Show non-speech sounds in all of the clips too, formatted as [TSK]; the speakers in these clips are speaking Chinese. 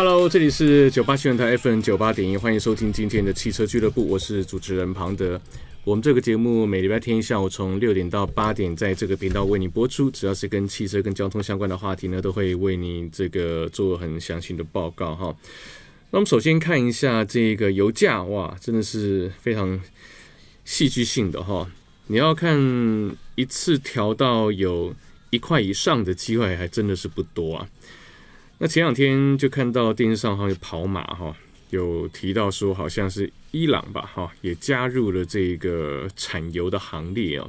Hello，这里是九八新闻台 FM 九八点一，欢迎收听今天的汽车俱乐部，我是主持人庞德。我们这个节目每礼拜天下午从六点到八点，在这个频道为你播出，只要是跟汽车跟交通相关的话题呢，都会为你这个做很详细的报告哈。那我们首先看一下这个油价，哇，真的是非常戏剧性的哈。你要看一次调到有一块以上的机会，还真的是不多啊。那前两天就看到电视上好像有跑马哈，有提到说好像是伊朗吧哈，也加入了这个产油的行列啊。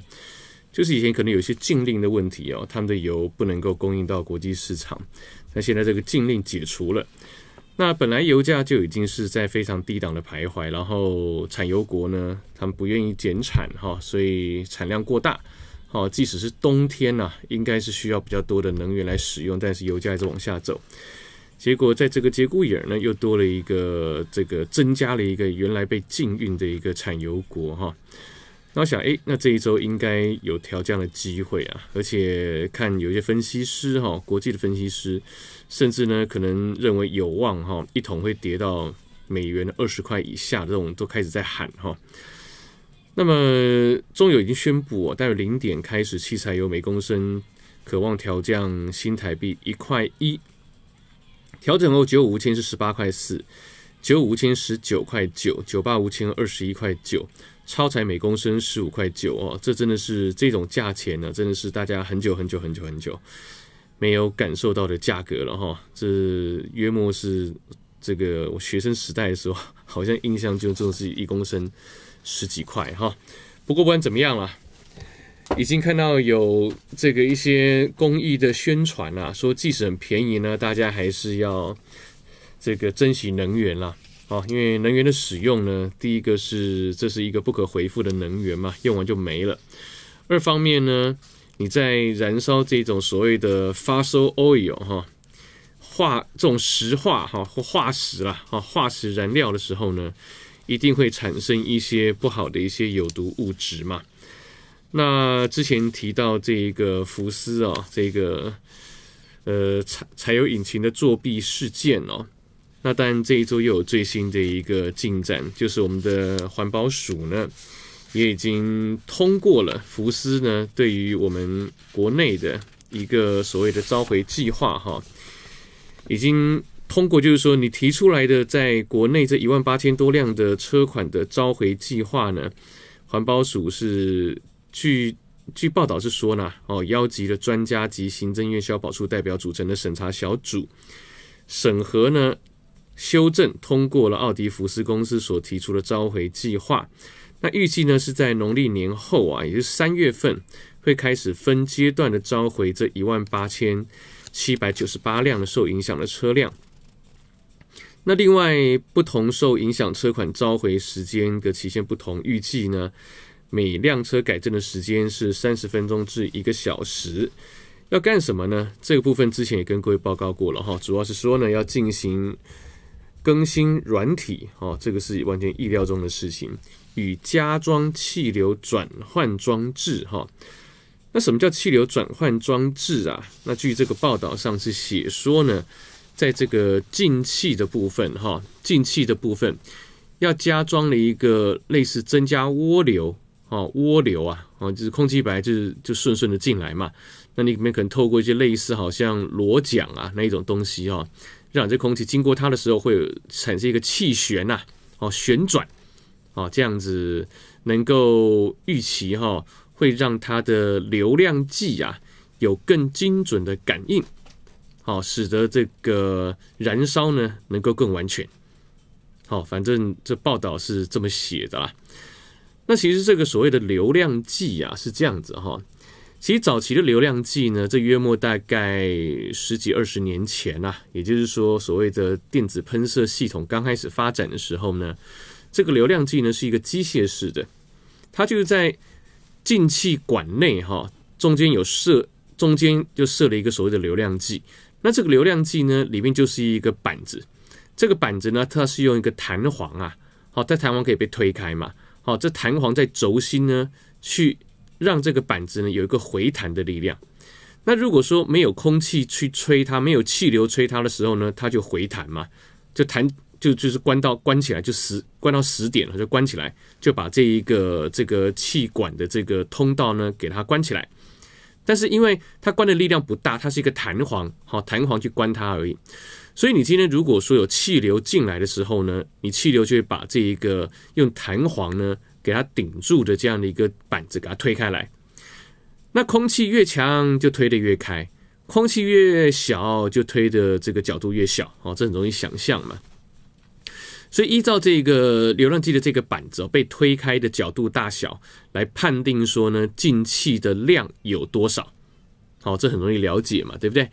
就是以前可能有些禁令的问题哦，他们的油不能够供应到国际市场。那现在这个禁令解除了，那本来油价就已经是在非常低档的徘徊，然后产油国呢，他们不愿意减产哈，所以产量过大。好，即使是冬天呐，应该是需要比较多的能源来使用，但是油价一直往下走。结果在这个节骨眼呢，又多了一个这个增加了一个原来被禁运的一个产油国哈。那我想，哎，那这一周应该有调降的机会啊。而且看有些分析师哈，国际的分析师，甚至呢可能认为有望哈一桶会跌到美元二十块以下，这种都开始在喊哈。那么，中油已经宣布，待零点开始，器材油每公升渴望调降新台币一块一。调整后，九五无铅是十八块四，九五无铅十九块九，九八无铅二十一块九，超彩每公升十五块九哦，这真的是这种价钱呢，真的是大家很久很久很久很久没有感受到的价格了哈。这约莫是这个我学生时代的时候，好像印象就这种是一公升。十几块哈，不过不管怎么样啦，已经看到有这个一些公益的宣传啦。说即使很便宜呢，大家还是要这个珍惜能源啦。哦，因为能源的使用呢，第一个是这是一个不可回复的能源嘛，用完就没了。二方面呢，你在燃烧这种所谓的 fossil oil 哈化这种石化哈或化石啦，哈化石燃料的时候呢。一定会产生一些不好的一些有毒物质嘛？那之前提到这一个福斯啊，这个呃柴柴油引擎的作弊事件哦，那当然这一周又有最新的一个进展，就是我们的环保署呢也已经通过了福斯呢对于我们国内的一个所谓的召回计划哈，已经。通过就是说，你提出来的在国内这一万八千多辆的车款的召回计划呢，环保署是据据报道是说呢，哦，邀集了专家及行政院消保处代表组成的审查小组，审核呢修正通过了奥迪福斯公司所提出的召回计划。那预计呢是在农历年后啊，也就是三月份会开始分阶段的召回这一万八千七百九十八辆的受影响的车辆。那另外，不同受影响车款召回时间的期限不同，预计呢每辆车改正的时间是三十分钟至一个小时。要干什么呢？这个部分之前也跟各位报告过了哈，主要是说呢要进行更新软体，哈，这个是完全意料中的事情，与加装气流转换装置，哈。那什么叫气流转换装置啊？那据这个报道上是写说呢。在这个进气的部分，哈，进气的部分要加装了一个类似增加涡流，哦，涡流啊，哦，就是空气本来就是就顺顺的进来嘛，那你里面可能透过一些类似好像螺桨啊那一种东西，哈，让这空气经过它的时候会产生一个气旋呐，哦，旋转，哦，这样子能够预期，哈，会让它的流量计啊有更精准的感应。哦，使得这个燃烧呢能够更完全。好，反正这报道是这么写的啦。那其实这个所谓的流量计啊是这样子哈。其实早期的流量计呢，这约莫大概十几二十年前啊，也就是说所谓的电子喷射系统刚开始发展的时候呢，这个流量计呢是一个机械式的，它就是在进气管内哈，中间有设，中间就设了一个所谓的流量计。那这个流量计呢，里面就是一个板子，这个板子呢，它是用一个弹簧啊，好，它弹簧可以被推开嘛，好，这弹簧在轴心呢，去让这个板子呢有一个回弹的力量。那如果说没有空气去吹它，没有气流吹它的时候呢，它就回弹嘛，就弹就就是关到关起来，就十关到十点了就关起来，就把这一个这个气管的这个通道呢给它关起来。但是因为它关的力量不大，它是一个弹簧，好，弹簧去关它而已。所以你今天如果说有气流进来的时候呢，你气流就会把这一个用弹簧呢给它顶住的这样的一个板子给它推开来。那空气越强就推得越开，空气越小就推的这个角度越小，哦，这很容易想象嘛。所以依照这个流量计的这个板子被推开的角度大小来判定说呢，进气的量有多少？好，这很容易了解嘛，对不对？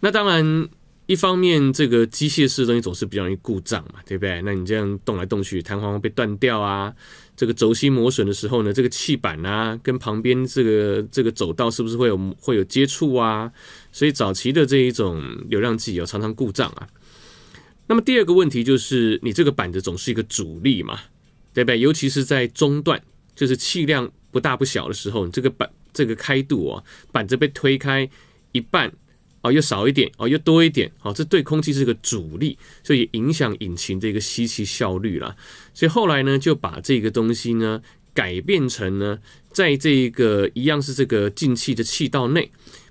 那当然，一方面这个机械式东西总是比较容易故障嘛，对不对？那你这样动来动去，弹簧被断掉啊，这个轴心磨损的时候呢，这个气板啊，跟旁边这个这个走道是不是会有会有接触啊？所以早期的这一种流量计哦，常常故障啊。那么第二个问题就是，你这个板子总是一个阻力嘛，对不对？尤其是在中段，就是气量不大不小的时候，你这个板这个开度哦，板子被推开一半哦，又少一点哦，又多一点哦，这对空气是个阻力，所以影响引擎这个吸气效率啦。所以后来呢，就把这个东西呢改变成呢，在这个一样是这个进气的气道内，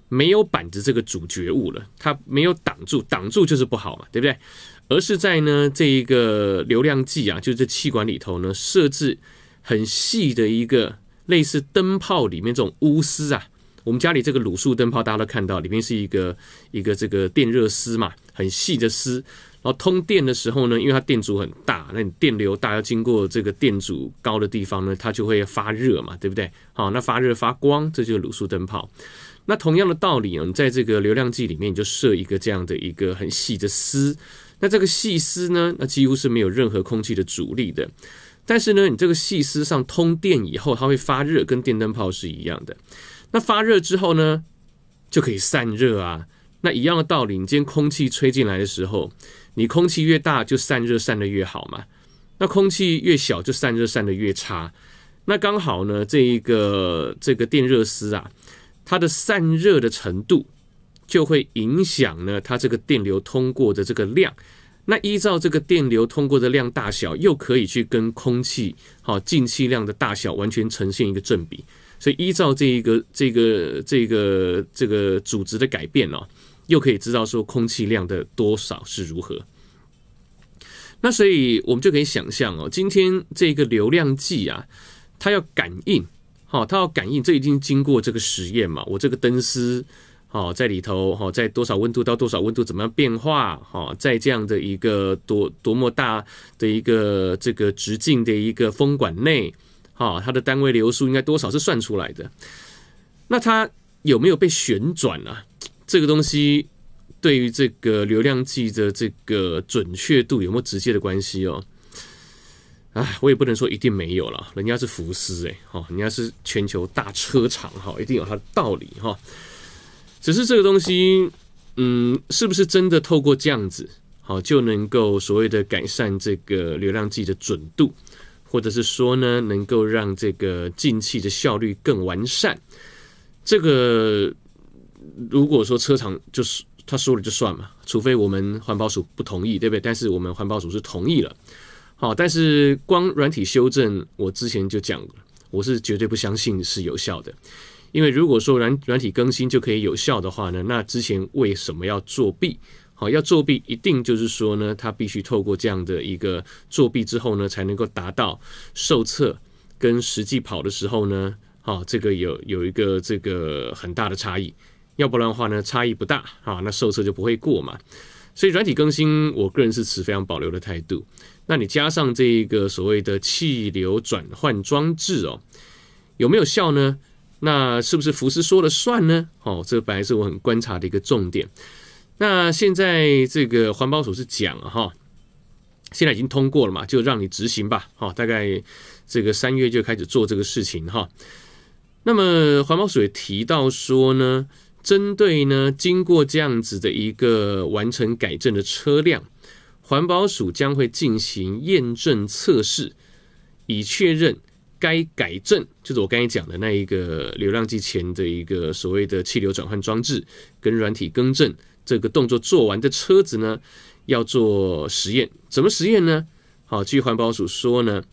没有板子这个主角物了，它没有挡住，挡住就是不好嘛，对不对？而是在呢这一个流量计啊，就是这气管里头呢，设置很细的一个类似灯泡里面这种钨丝啊。我们家里这个卤素灯泡大家都看到，里面是一个一个这个电热丝嘛，很细的丝。然后通电的时候呢，因为它电阻很大，那你电流大要经过这个电阻高的地方呢，它就会发热嘛，对不对？好，那发热发光，这就是卤素灯泡。那同样的道理，我在这个流量计里面你就设一个这样的一个很细的丝。那这个细丝呢？那几乎是没有任何空气的阻力的。但是呢，你这个细丝上通电以后，它会发热，跟电灯泡是一样的。那发热之后呢，就可以散热啊。那一样的道理，你今天空气吹进来的时候，你空气越大就散热散的越好嘛。那空气越小就散热散的越差。那刚好呢，这一个这个电热丝啊，它的散热的程度。就会影响呢，它这个电流通过的这个量。那依照这个电流通过的量大小，又可以去跟空气好进气量的大小完全呈现一个正比。所以依照这一个这个这个这个组织的改变哦，又可以知道说空气量的多少是如何。那所以我们就可以想象哦，今天这个流量计啊，它要感应好，它要感应，这已经经过这个实验嘛，我这个灯丝。好，在里头，好在多少温度到多少温度怎么样变化？哈，在这样的一个多多么大的一个这个直径的一个风管内，哈，它的单位流速应该多少是算出来的？那它有没有被旋转啊？这个东西对于这个流量计的这个准确度有没有直接的关系哦？哎，我也不能说一定没有了，人家是福斯诶。哈，人家是全球大车厂，哈，一定有它的道理哈。只是这个东西，嗯，是不是真的透过这样子好就能够所谓的改善这个流量计的准度，或者是说呢能够让这个进气的效率更完善？这个如果说车厂就是他说了就算嘛，除非我们环保署不同意，对不对？但是我们环保署是同意了，好，但是光软体修正，我之前就讲了，我是绝对不相信是有效的。因为如果说软软体更新就可以有效的话呢，那之前为什么要作弊？好，要作弊一定就是说呢，他必须透过这样的一个作弊之后呢，才能够达到受测跟实际跑的时候呢，啊，这个有有一个这个很大的差异，要不然的话呢，差异不大啊，那受测就不会过嘛。所以软体更新，我个人是持非常保留的态度。那你加上这一个所谓的气流转换装置哦，有没有效呢？那是不是福斯说了算呢？哦，这本来是我很观察的一个重点。那现在这个环保署是讲了哈，现在已经通过了嘛，就让你执行吧。哦，大概这个三月就开始做这个事情哈。那么环保署也提到说呢，针对呢经过这样子的一个完成改正的车辆，环保署将会进行验证测试，以确认。该改正就是我刚才讲的那一个流量计前的一个所谓的气流转换装置跟软体更正这个动作做完的车子呢，要做实验，怎么实验呢？好，据环保署说呢，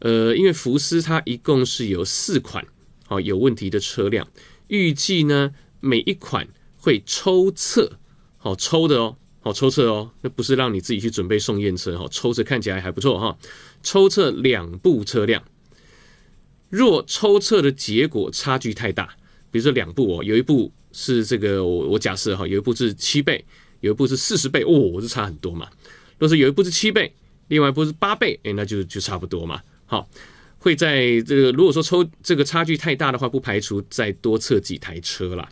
呃，因为福斯它一共是有四款好有问题的车辆，预计呢每一款会抽测，好抽的哦，好抽测哦，那不是让你自己去准备送验车哈，抽测看起来还不错哈，抽测两部车辆。若抽测的结果差距太大，比如说两部哦，有一部是这个，我我假设哈，有一部是七倍，有一部是四十倍，哦，我是差很多嘛。若是有一部是七倍，另外一部是八倍，诶，那就就差不多嘛。好，会在这个如果说抽这个差距太大的话，不排除再多测几台车啦。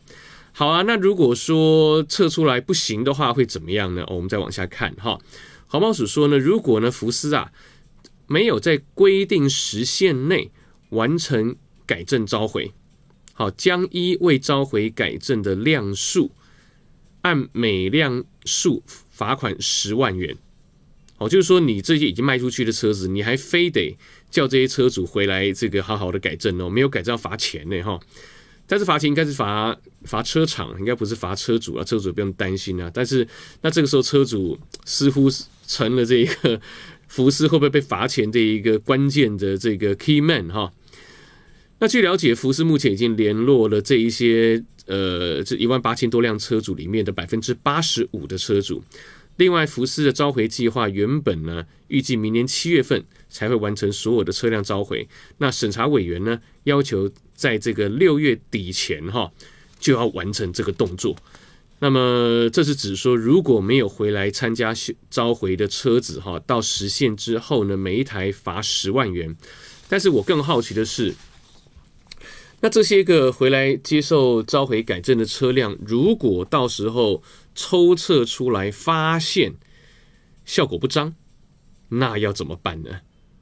好啊，那如果说测出来不行的话，会怎么样呢？我们再往下看哈。黄包鼠说呢，如果呢福斯啊没有在规定时限内。完成改正召回，好，将一未召回改正的辆数，按每辆数罚款十万元，好，就是说你这些已经卖出去的车子，你还非得叫这些车主回来这个好好的改正哦，没有改正要罚钱呢哈。但是罚钱应该是罚罚车厂，应该不是罚车主啊，车主不用担心啊。但是那这个时候车主似乎成了这个福 [LAUGHS] 斯会不会被罚钱这一个关键的这个 key man 哈。那据了解，福斯目前已经联络了这一些，呃，这一万八千多辆车主里面的百分之八十五的车主。另外，福斯的召回计划原本呢，预计明年七月份才会完成所有的车辆召回。那审查委员呢，要求在这个六月底前，哈，就要完成这个动作。那么，这是指说，如果没有回来参加召回的车子，哈，到实现之后呢，每一台罚十万元。但是我更好奇的是。那这些个回来接受召回改正的车辆，如果到时候抽测出来发现效果不彰，那要怎么办呢？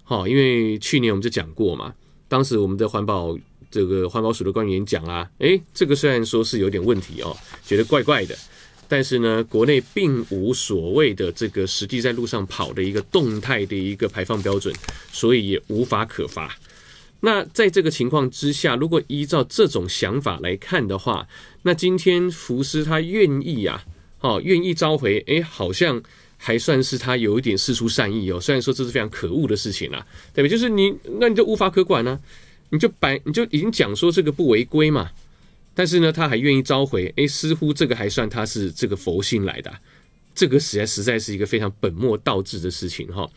好，因为去年我们就讲过嘛，当时我们的环保这个环保署的官员讲啊，诶，这个虽然说是有点问题哦，觉得怪怪的，但是呢，国内并无所谓的这个实际在路上跑的一个动态的一个排放标准，所以也无法可罚。那在这个情况之下，如果依照这种想法来看的话，那今天福师他愿意啊，哦，愿意召回，哎，好像还算是他有一点事出善意哦。虽然说这是非常可恶的事情啊，对吧？就是你，那你就无法可管呢，你就白，你就已经讲说这个不违规嘛。但是呢，他还愿意召回，哎，似乎这个还算他是这个佛性来的。这个实在实在是一个非常本末倒置的事情哈，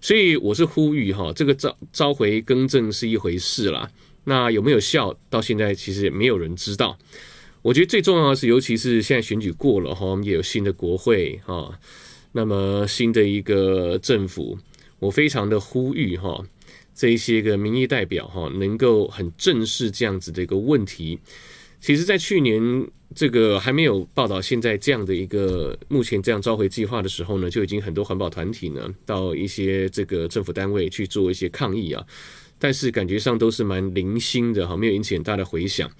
所以我是呼吁哈，这个召召回更正是一回事啦，那有没有效到现在其实也没有人知道。我觉得最重要的是，尤其是现在选举过了哈，我们也有新的国会哈，那么新的一个政府，我非常的呼吁哈，这一些个民意代表哈，能够很正视这样子的一个问题。其实，在去年。这个还没有报道，现在这样的一个目前这样召回计划的时候呢，就已经很多环保团体呢到一些这个政府单位去做一些抗议啊。但是感觉上都是蛮零星的哈，没有引起很大的回响。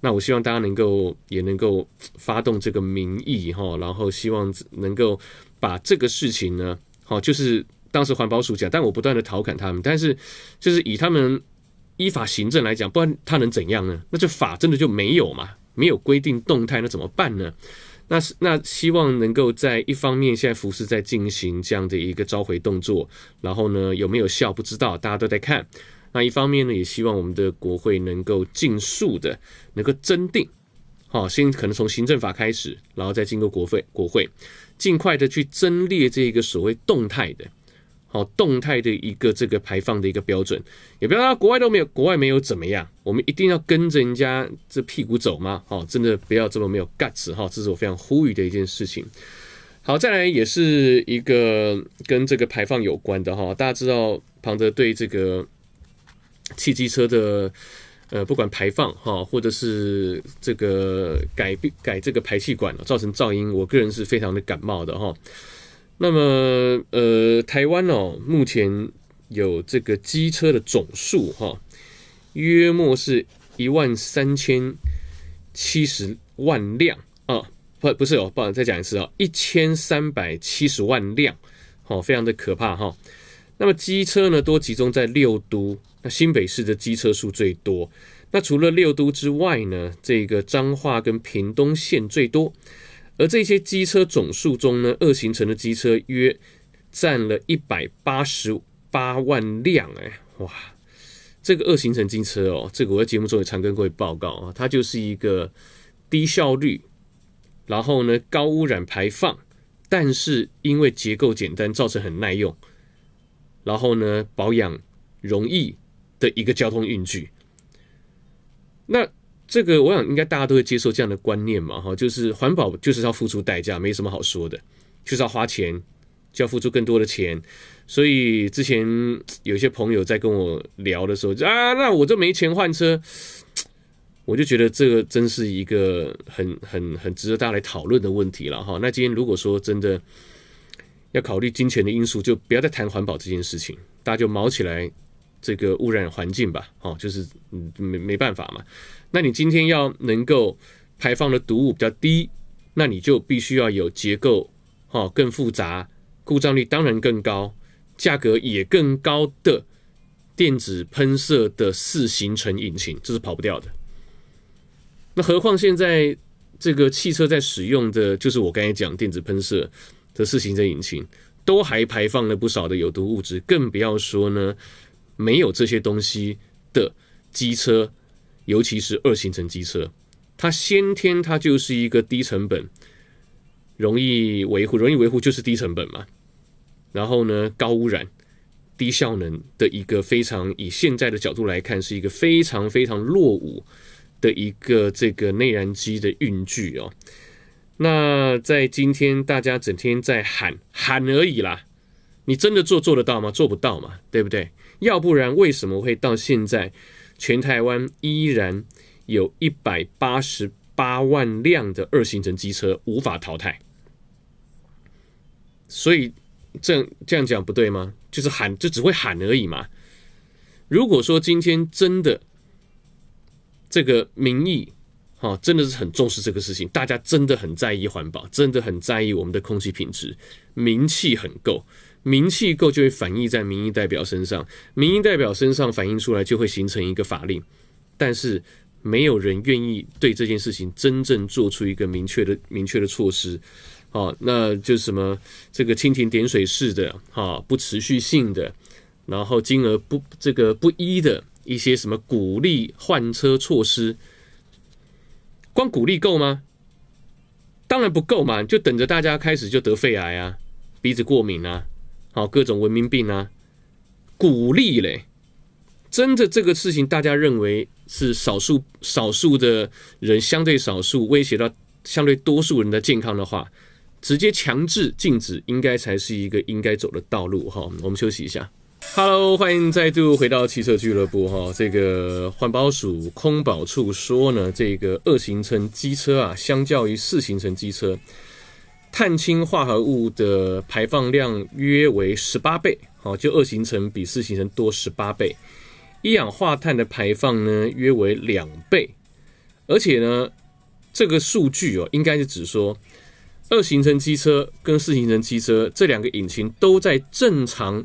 那我希望大家能够也能够发动这个民意哈，然后希望能够把这个事情呢，好，就是当时环保署讲，但我不断的调侃他们，但是就是以他们依法行政来讲，不然他能怎样呢？那就法真的就没有嘛？没有规定动态，那怎么办呢？那是那希望能够在一方面，现在服斯在进行这样的一个召回动作，然后呢有没有效不知道，大家都在看。那一方面呢，也希望我们的国会能够尽速的能够增订，好，先可能从行政法开始，然后再经过国会国会，尽快的去增列这个所谓动态的。好，动态的一个这个排放的一个标准，也不要说国外都没有，国外没有怎么样，我们一定要跟着人家这屁股走吗？好，真的不要这么没有 guts 哈，这是我非常呼吁的一件事情。好，再来也是一个跟这个排放有关的哈，大家知道庞德对这个汽机车的呃，不管排放哈，或者是这个改变改这个排气管造成噪音，我个人是非常的感冒的哈。那么，呃，台湾哦，目前有这个机车的总数哈，约莫是一万三千七十万辆啊，不，不是哦，不好，再讲一次啊，一千三百七十万辆，哦，非常的可怕哈。那么机车呢，多集中在六都，那新北市的机车数最多，那除了六都之外呢，这个彰化跟屏东县最多。而这些机车总数中呢，二行程的机车约占了一百八十八万辆。哎，哇，这个二行程机车哦，这个我在节目中也常跟各位报告啊，它就是一个低效率，然后呢高污染排放，但是因为结构简单，造成很耐用，然后呢保养容易的一个交通运具。那这个，我想应该大家都会接受这样的观念嘛，哈，就是环保就是要付出代价，没什么好说的，就是要花钱，就要付出更多的钱。所以之前有些朋友在跟我聊的时候，啊，那我这没钱换车，[TSK] 我就觉得这个真是一个很、很、很值得大家来讨论的问题了，哈。那今天如果说真的要考虑金钱的因素，就不要再谈环保这件事情，大家就毛起来这个污染环境吧，哦，就是没没办法嘛。那你今天要能够排放的毒物比较低，那你就必须要有结构哈更复杂，故障率当然更高，价格也更高的电子喷射的四行程引擎，这是跑不掉的。那何况现在这个汽车在使用的就是我刚才讲电子喷射的四行程引擎，都还排放了不少的有毒物质，更不要说呢没有这些东西的机车。尤其是二行程机车，它先天它就是一个低成本，容易维护，容易维护就是低成本嘛。然后呢，高污染、低效能的一个非常以现在的角度来看，是一个非常非常落伍的一个这个内燃机的运具哦。那在今天，大家整天在喊喊而已啦，你真的做做得到吗？做不到嘛，对不对？要不然为什么会到现在？全台湾依然有一百八十八万辆的二行程机车无法淘汰，所以这样这样讲不对吗？就是喊，就只会喊而已嘛。如果说今天真的这个民意，哈，真的是很重视这个事情，大家真的很在意环保，真的很在意我们的空气品质，名气很够。名气够就会反映在民意代表身上，民意代表身上反映出来就会形成一个法令，但是没有人愿意对这件事情真正做出一个明确的、明确的措施，哦，那就是什么这个蜻蜓点水式的啊，不持续性的，然后金额不这个不一的一些什么鼓励换车措施，光鼓励够吗？当然不够嘛，就等着大家开始就得肺癌啊、鼻子过敏啊。好，各种文明病啊，鼓励嘞。真的，这个事情大家认为是少数少数的人相对少数威胁到相对多数人的健康的话，直接强制禁止应该才是一个应该走的道路哈。我们休息一下。Hello，欢迎再度回到汽车俱乐部哈。这个环保署空保处说呢，这个二行程机车啊，相较于四行程机车。碳氢化合物的排放量约为十八倍，好，就二行程比四行程多十八倍。一氧化碳的排放呢约为两倍，而且呢，这个数据哦，应该是指说二行程机车跟四行程机车这两个引擎都在正常、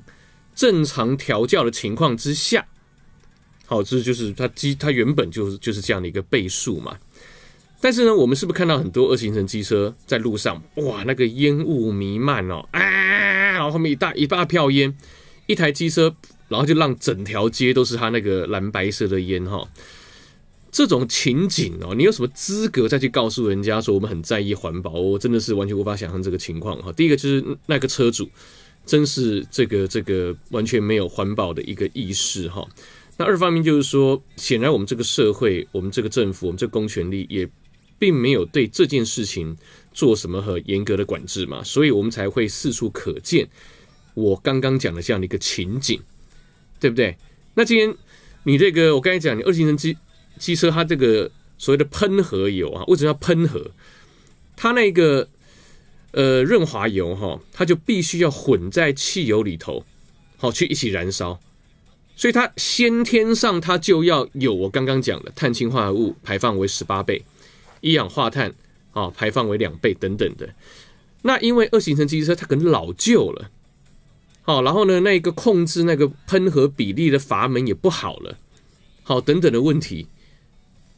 正常调教的情况之下，好，这就是它机它原本就是就是这样的一个倍数嘛。但是呢，我们是不是看到很多二行程机车在路上？哇，那个烟雾弥漫哦，啊，然后后面一大一大票烟，一台机车，然后就让整条街都是它那个蓝白色的烟哈。这种情景哦，你有什么资格再去告诉人家说我们很在意环保？我真的是完全无法想象这个情况哈。第一个就是那个车主真是这个这个完全没有环保的一个意识哈。那二方面就是说，显然我们这个社会、我们这个政府、我们这公权力也。并没有对这件事情做什么和严格的管制嘛，所以我们才会四处可见我刚刚讲的这样的一个情景，对不对？那今天你这个我刚才讲你二行程机机车，它这个所谓的喷合油啊，为什么要喷合？它那个呃润滑油哈，它就必须要混在汽油里头，好去一起燃烧，所以它先天上它就要有我刚刚讲的碳氢化合物排放为十八倍。一氧化碳啊，排放为两倍等等的。那因为二行程机车它可能老旧了，好，然后呢，那个控制那个喷合比例的阀门也不好了，好，等等的问题，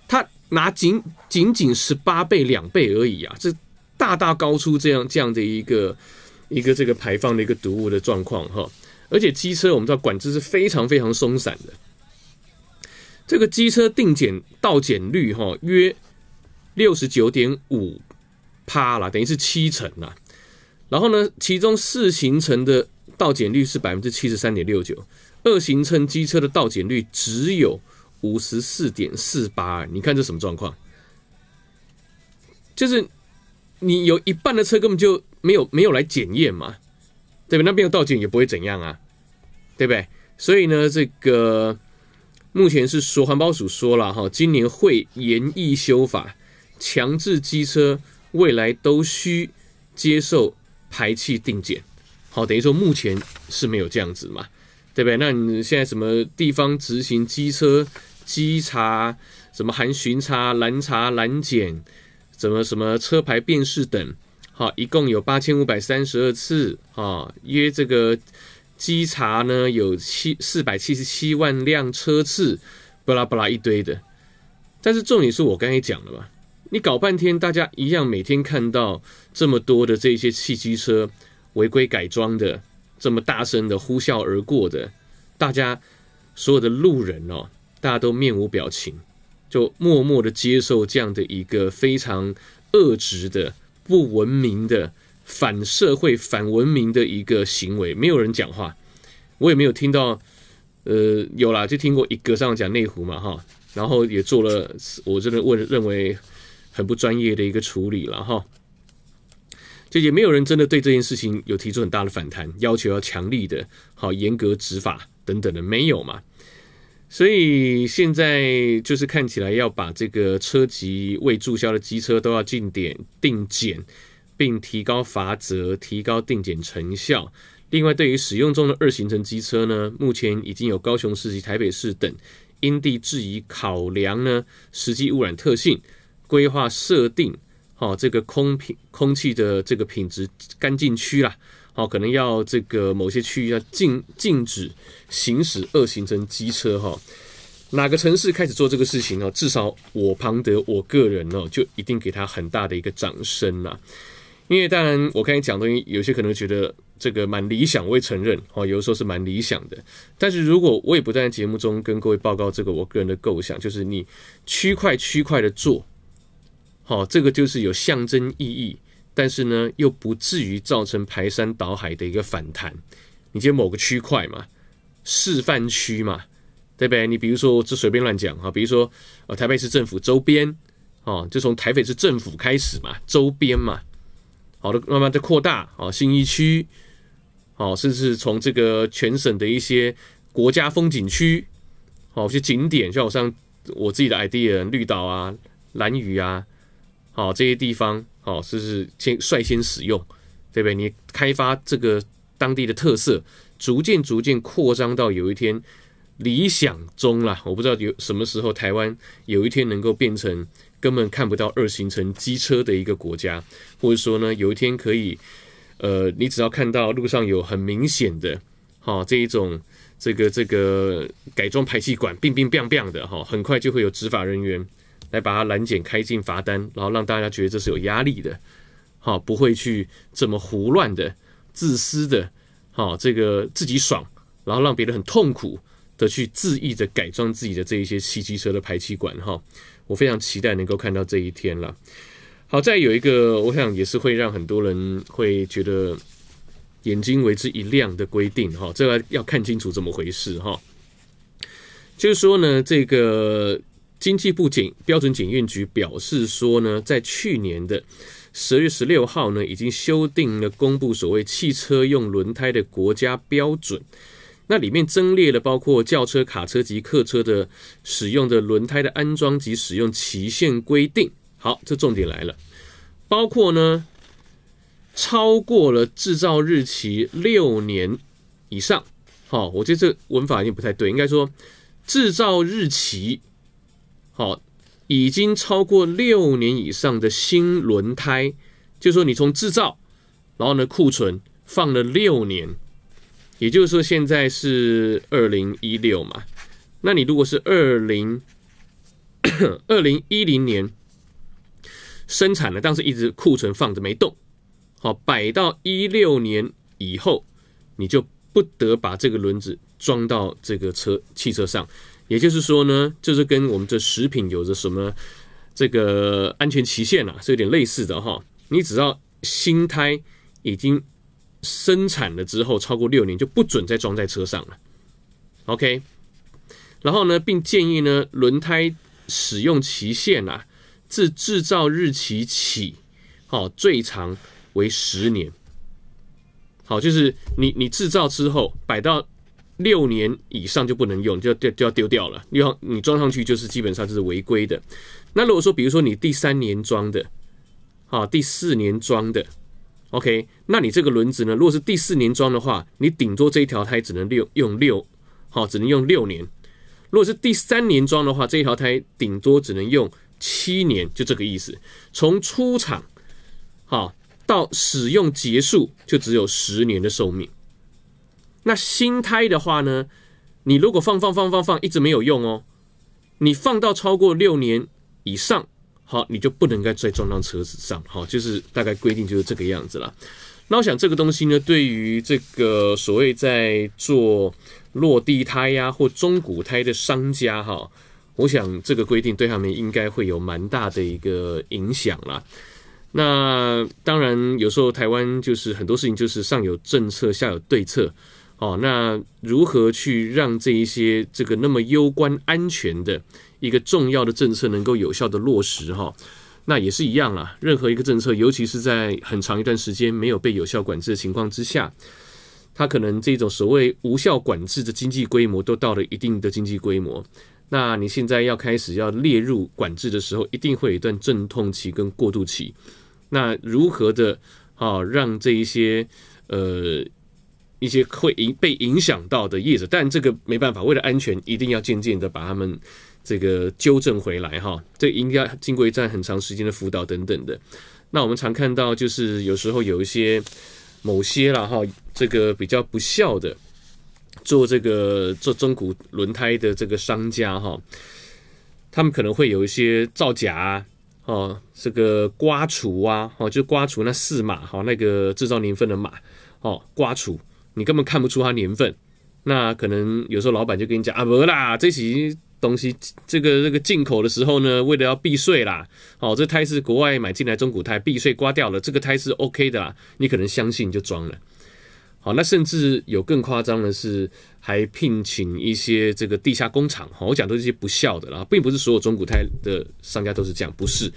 它拿仅仅仅十八倍、两倍而已啊，这大大高出这样这样的一个一个这个排放的一个毒物的状况哈。而且机车我们知道管制是非常非常松散的，这个机车定检到检率哈约。六十九点五趴了，等于是七成啦。然后呢，其中四行程的到检率是百分之七十三点六九，二行程机车的到检率只有五十四点四八。你看这什么状况？就是你有一半的车根本就没有没有来检验嘛，对吧？那边有到检也不会怎样啊，对不对？所以呢，这个目前是说环保署说了哈，今年会研议修法。强制机车未来都需接受排气定检，好，等于说目前是没有这样子嘛，对不对？那你现在什么地方执行机车稽查？什么含巡查、拦查、拦检？怎么什么车牌辨识等？好，一共有八千五百三十二次啊，约这个稽查呢有七四百七十七万辆车次，巴拉巴拉一堆的。但是重点是我刚才讲的嘛。你搞半天，大家一样每天看到这么多的这些汽机车违规改装的，这么大声的呼啸而过的，大家所有的路人哦，大家都面无表情，就默默的接受这样的一个非常恶质的、不文明的、反社会、反文明的一个行为，没有人讲话，我也没有听到。呃，有啦，就听过一个，上讲内湖嘛哈，然后也做了，我真的问认为。很不专业的一个处理了哈，就也没有人真的对这件事情有提出很大的反弹要求，要强力的好严格执法等等的没有嘛？所以现在就是看起来要把这个车籍未注销的机车都要定点定检，并提高罚则，提高定检成效。另外，对于使用中的二行程机车呢，目前已经有高雄市及台北市等因地制宜考量呢实际污染特性。规划设定，好这个空品空气的这个品质干净区啦，好可能要这个某些区域要禁禁止行驶二行程机车哈，哪个城市开始做这个事情呢？至少我庞德我个人呢就一定给他很大的一个掌声呐，因为当然我刚才讲东西有些可能觉得这个蛮理想，我也承认哦，有的时候是蛮理想的，但是如果我也不在节目中跟各位报告这个我个人的构想，就是你区块区块的做。好，这个就是有象征意义，但是呢，又不至于造成排山倒海的一个反弹。你接某个区块嘛，示范区嘛，对不对？你比如说，我这随便乱讲哈，比如说，呃，台北市政府周边，哦，就从台北市政府开始嘛，周边嘛，好的，慢慢的扩大，哦，新一区，哦，甚至从这个全省的一些国家风景区，哦，有些景点，像我上我自己的 idea，绿岛啊，蓝屿啊。好，这些地方，好，是是先率先使用，对不对？你开发这个当地的特色，逐渐逐渐扩张到有一天理想中啦。我不知道有什么时候台湾有一天能够变成根本看不到二行程机车的一个国家，或者说呢，有一天可以，呃，你只要看到路上有很明显的，好这一种这个这个改装排气管，乒乒 bang bang 的，哈，很快就会有执法人员。来把它拦检、开进罚单，然后让大家觉得这是有压力的，好，不会去这么胡乱的、自私的，好，这个自己爽，然后让别人很痛苦的去恣意的改装自己的这一些汽机车的排气管，哈，我非常期待能够看到这一天了。好，再有一个，我想也是会让很多人会觉得眼睛为之一亮的规定，哈，这个要看清楚怎么回事，哈，就是说呢，这个。经济部警标准检验局表示说呢，在去年的十月十六号呢，已经修订了公布所谓汽车用轮胎的国家标准。那里面增列了包括轿车、卡车及客车的使用的轮胎的安装及使用期限规定。好，这重点来了，包括呢，超过了制造日期六年以上。好，我觉得这文法有点不太对，应该说制造日期。好，已经超过六年以上的新轮胎，就说你从制造，然后呢库存放了六年，也就是说现在是二零一六嘛，那你如果是二零 [COUGHS] 二零一零年生产的，但是一直库存放着没动，好摆到一六年以后，你就不得把这个轮子装到这个车汽车上。也就是说呢，就是跟我们的食品有着什么这个安全期限啊，是有点类似的哈。你只要新胎已经生产了之后超过六年，就不准再装在车上了。OK，然后呢，并建议呢，轮胎使用期限啊，自制造日期起，好，最长为十年。好，就是你你制造之后摆到。六年以上就不能用，就就就要丢掉了。你好，你装上去就是基本上就是违规的。那如果说，比如说你第三年装的，啊，第四年装的，OK，那你这个轮子呢？如果是第四年装的话，你顶多这一条胎只能六用六，好，只能用六年。如果是第三年装的话，这一条胎顶多只能用七年，就这个意思。从出厂，好，到使用结束就只有十年的寿命。那新胎的话呢，你如果放放放放放一直没有用哦，你放到超过六年以上，好你就不能够再装到车子上，好就是大概规定就是这个样子了。那我想这个东西呢，对于这个所谓在做落地胎呀或中古胎的商家哈，我想这个规定对他们应该会有蛮大的一个影响啦。那当然有时候台湾就是很多事情就是上有政策，下有对策。哦，那如何去让这一些这个那么攸关安全的一个重要的政策能够有效的落实？哈，那也是一样啦。任何一个政策，尤其是在很长一段时间没有被有效管制的情况之下，它可能这种所谓无效管制的经济规模都到了一定的经济规模。那你现在要开始要列入管制的时候，一定会有一段阵痛期跟过渡期。那如何的啊，让这一些呃？一些会影被影响到的叶子，但这个没办法，为了安全，一定要渐渐的把他们这个纠正回来哈。这应该经过一段很长时间的辅导等等的。那我们常看到就是有时候有一些某些了哈，这个比较不孝的，做这个做中古轮胎的这个商家哈，他们可能会有一些造假哦，这个刮除啊哦，就刮除那四码哈，那个制造年份的码哦，刮除。你根本看不出它年份，那可能有时候老板就跟你讲啊不啦，这起东西这个这个进口的时候呢，为了要避税啦，哦，这胎是国外买进来中古胎，避税刮掉了，这个胎是 OK 的啦，你可能相信就装了。好，那甚至有更夸张的是，还聘请一些这个地下工厂哈，我讲都是些不孝的啦，并不是所有中古胎的商家都是这样，不是，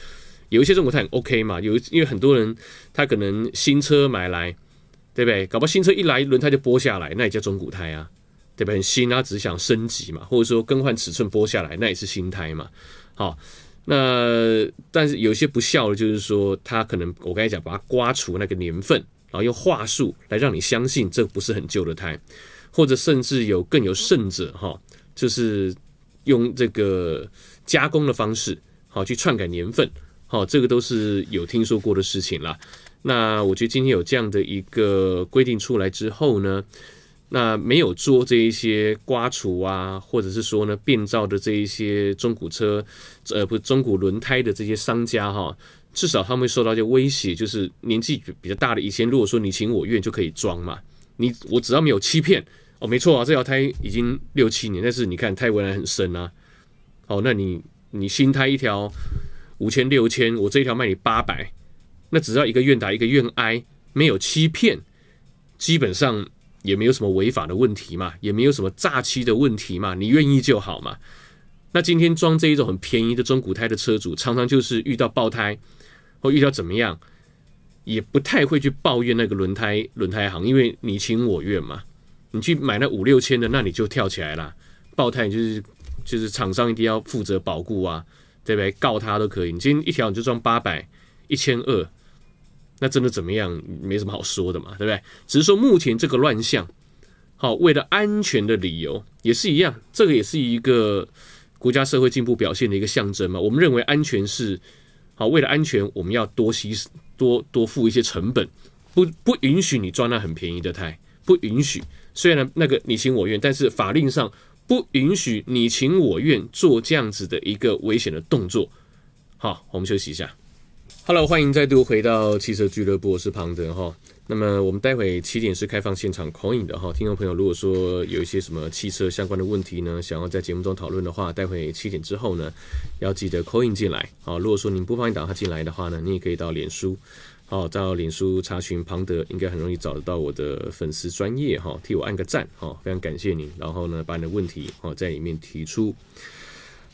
有一些中古胎很 OK 嘛，有因为很多人他可能新车买来。对不对？搞不好新车一来，轮胎就剥下来，那也叫中古胎啊，对不对？很新啊，只是想升级嘛，或者说更换尺寸剥下来，那也是新胎嘛。好，那但是有些不孝的，就是说他可能我刚才讲，把它刮除那个年份，然后用话术来让你相信这不是很旧的胎，或者甚至有更有甚者哈，就是用这个加工的方式好去篡改年份，好，这个都是有听说过的事情了。那我觉得今天有这样的一个规定出来之后呢，那没有做这一些刮除啊，或者是说呢，变造的这一些中古车，呃，不，中古轮胎的这些商家哈，至少他们会受到一些威胁。就是年纪比较大的以前，如果说你情我愿就可以装嘛，你我只要没有欺骗哦，没错啊，这条胎已经六七年，但是你看胎纹还很深啊。哦，那你你新胎一条五千六千，我这一条卖你八百。那只要一个愿打一个愿挨，没有欺骗，基本上也没有什么违法的问题嘛，也没有什么诈欺的问题嘛，你愿意就好嘛。那今天装这一种很便宜的中古胎的车主，常常就是遇到爆胎或遇到怎么样，也不太会去抱怨那个轮胎轮胎行，因为你情我愿嘛。你去买那五六千的，那你就跳起来啦。爆胎就是就是厂商一定要负责保固啊，对不对？告他都可以。你今天一条你就装八百一千二。那真的怎么样？没什么好说的嘛，对不对？只是说目前这个乱象，好，为了安全的理由也是一样，这个也是一个国家社会进步表现的一个象征嘛。我们认为安全是好，为了安全，我们要多吸多多付一些成本，不不允许你装那很便宜的胎，不允许。虽然那个你情我愿，但是法令上不允许你情我愿做这样子的一个危险的动作。好，我们休息一下。Hello，欢迎再度回到汽车俱乐部，我是庞德哈。那么我们待会七点是开放现场 call in 的哈，听众朋友，如果说有一些什么汽车相关的问题呢，想要在节目中讨论的话，待会七点之后呢，要记得 call in 进来。啊。如果说您不方便打他进来的话呢，你也可以到脸书，好，到脸书查询庞德，应该很容易找得到我的粉丝专业哈，替我按个赞，哈，非常感谢您。然后呢，把你的问题哈在里面提出。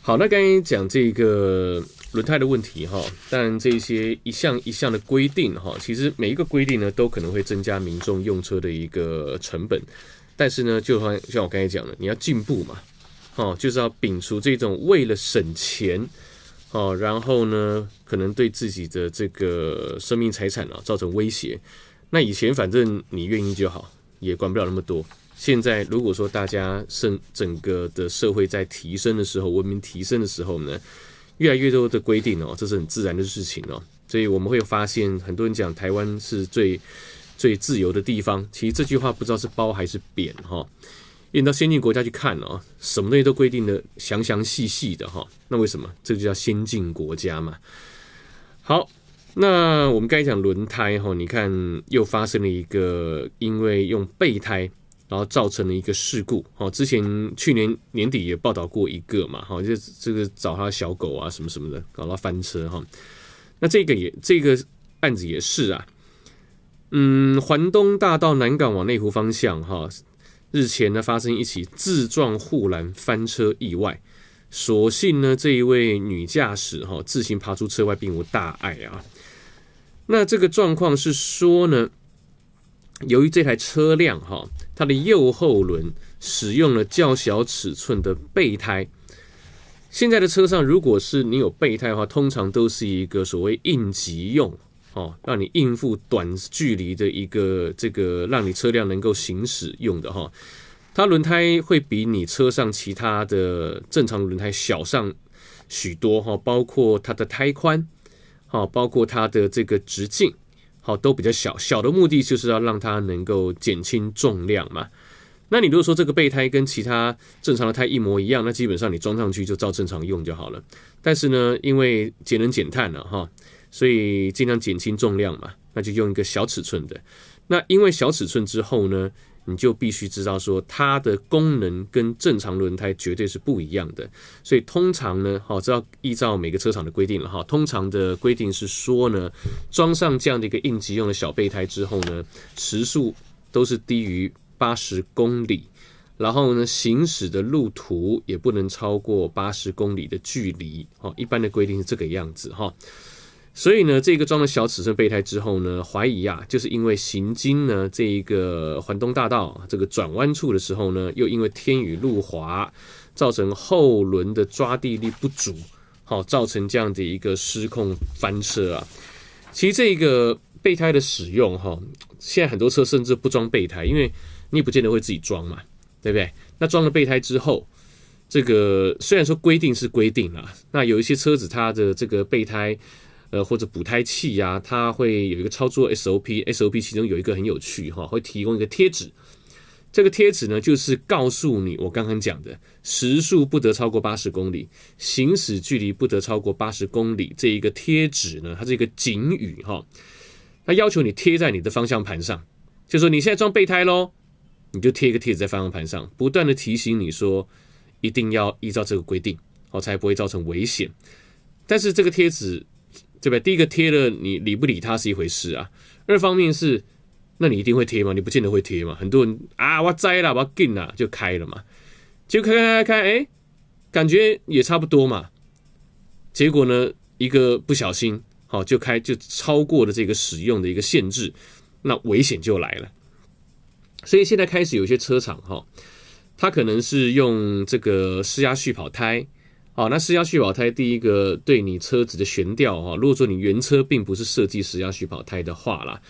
好，那刚刚讲这个轮胎的问题哈，但这些一项一项的规定哈，其实每一个规定呢，都可能会增加民众用车的一个成本。但是呢，就像像我刚才讲的，你要进步嘛，哦，就是要摒除这种为了省钱哦，然后呢，可能对自己的这个生命财产啊造成威胁。那以前反正你愿意就好，也管不了那么多。现在如果说大家是整个的社会在提升的时候，文明提升的时候呢，越来越多的规定哦，这是很自然的事情哦。所以我们会发现，很多人讲台湾是最最自由的地方，其实这句话不知道是褒还是贬哈。因为到先进国家去看哦，什么东西都规定的详详细细的哈。那为什么？这就叫先进国家嘛。好，那我们刚才讲轮胎哈，你看又发生了一个，因为用备胎。然后造成了一个事故，哦，之前去年年底也报道过一个嘛，哈，就这个找他小狗啊，什么什么的，搞到翻车哈。那这个也这个案子也是啊，嗯，环东大道南港往内湖方向哈，日前呢发生一起自撞护栏翻车意外，所幸呢这一位女驾驶哈自行爬出车外并无大碍啊。那这个状况是说呢，由于这台车辆哈。它的右后轮使用了较小尺寸的备胎。现在的车上，如果是你有备胎的话，通常都是一个所谓应急用，哦，让你应付短距离的一个这个，让你车辆能够行使用。的哈，它轮胎会比你车上其他的正常轮胎小上许多，哈，包括它的胎宽，哦，包括它的这个直径。好，都比较小，小的目的就是要让它能够减轻重量嘛。那你如果说这个备胎跟其他正常的胎一模一样，那基本上你装上去就照正常用就好了。但是呢，因为节能减碳了哈，所以尽量减轻重量嘛，那就用一个小尺寸的。那因为小尺寸之后呢？你就必须知道，说它的功能跟正常轮胎绝对是不一样的。所以通常呢，好，这要依照每个车厂的规定了哈。通常的规定是说呢，装上这样的一个应急用的小备胎之后呢，时速都是低于八十公里，然后呢，行驶的路途也不能超过八十公里的距离。哦，一般的规定是这个样子哈。所以呢，这个装了小尺寸备胎之后呢，怀疑啊，就是因为行经呢这一个环东大道这个转弯处的时候呢，又因为天雨路滑，造成后轮的抓地力不足，好，造成这样的一个失控翻车啊。其实这个备胎的使用哈，现在很多车甚至不装备胎，因为你也不见得会自己装嘛，对不对？那装了备胎之后，这个虽然说规定是规定了，那有一些车子它的这个备胎。呃，或者补胎器呀，它会有一个操作 SOP，SOP 其中有一个很有趣哈，会提供一个贴纸。这个贴纸呢，就是告诉你我刚刚讲的时速不得超过八十公里，行驶距离不得超过八十公里。这一个贴纸呢，它是一个警语哈，它要求你贴在你的方向盘上，就说你现在装备胎喽，你就贴一个贴纸在方向盘上，不断的提醒你说一定要依照这个规定，哦才不会造成危险。但是这个贴纸。对吧？第一个贴了，你理不理他是一回事啊。二方面是，那你一定会贴吗？你不见得会贴嘛。很多人啊，我栽摘了，我要禁了，就开了嘛。就开开开开，哎，感觉也差不多嘛。结果呢，一个不小心，好就开就超过了这个使用的一个限制，那危险就来了。所以现在开始有些车厂哈，它可能是用这个施压续跑胎。好，那四幺续跑胎，第一个对你车子的悬吊哈，如果说你原车并不是设计四幺续跑胎的话啦，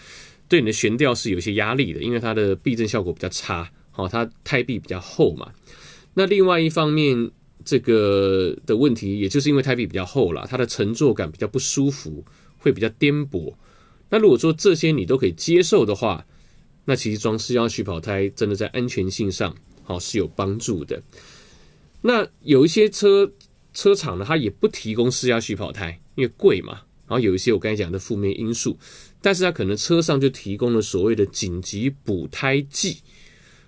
对你的悬吊是有些压力的，因为它的避震效果比较差。好，它胎壁比较厚嘛。那另外一方面，这个的问题也就是因为胎壁比较厚啦，它的乘坐感比较不舒服，会比较颠簸。那如果说这些你都可以接受的话，那其实装四幺续跑胎真的在安全性上好是有帮助的。那有一些车。车厂呢，它也不提供私家续跑胎，因为贵嘛。然后有一些我刚才讲的负面因素，但是它可能车上就提供了所谓的紧急补胎剂。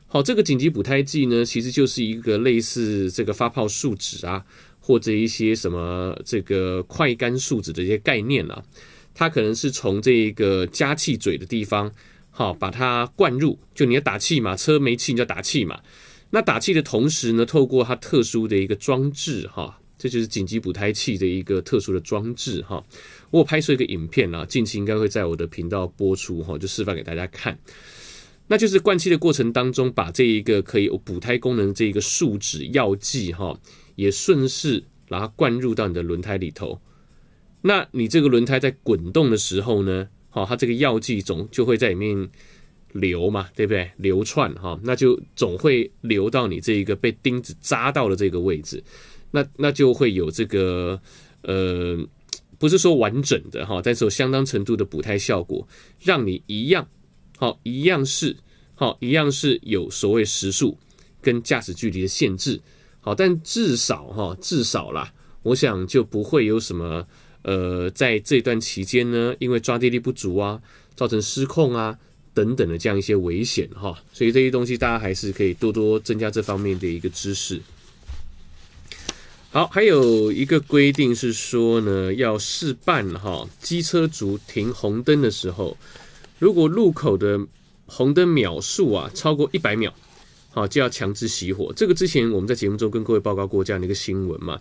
好，这个紧急补胎剂呢，其实就是一个类似这个发泡树脂啊，或者一些什么这个快干树脂的一些概念啊。它可能是从这个加气嘴的地方，好，把它灌入，就你要打气嘛，车没气，你要打气嘛。那打气的同时呢，透过它特殊的一个装置，哈。这就是紧急补胎器的一个特殊的装置哈。我拍摄一个影片啊，近期应该会在我的频道播出哈，就示范给大家看。那就是灌气的过程当中，把这一个可以补胎功能这一个树脂药剂哈，也顺势把它灌入到你的轮胎里头。那你这个轮胎在滚动的时候呢，好，它这个药剂总就会在里面流嘛，对不对？流窜哈，那就总会流到你这一个被钉子扎到的这个位置。那那就会有这个呃，不是说完整的哈，但是有相当程度的补胎效果，让你一样好，一样是好，一样是有所谓时速跟驾驶距离的限制好，但至少哈，至少啦，我想就不会有什么呃，在这段期间呢，因为抓地力不足啊，造成失控啊等等的这样一些危险哈，所以这些东西大家还是可以多多增加这方面的一个知识。好，还有一个规定是说呢，要示办哈，机车族停红灯的时候，如果路口的红灯秒数啊超过一百秒，好就要强制熄火。这个之前我们在节目中跟各位报告过这样的一个新闻嘛。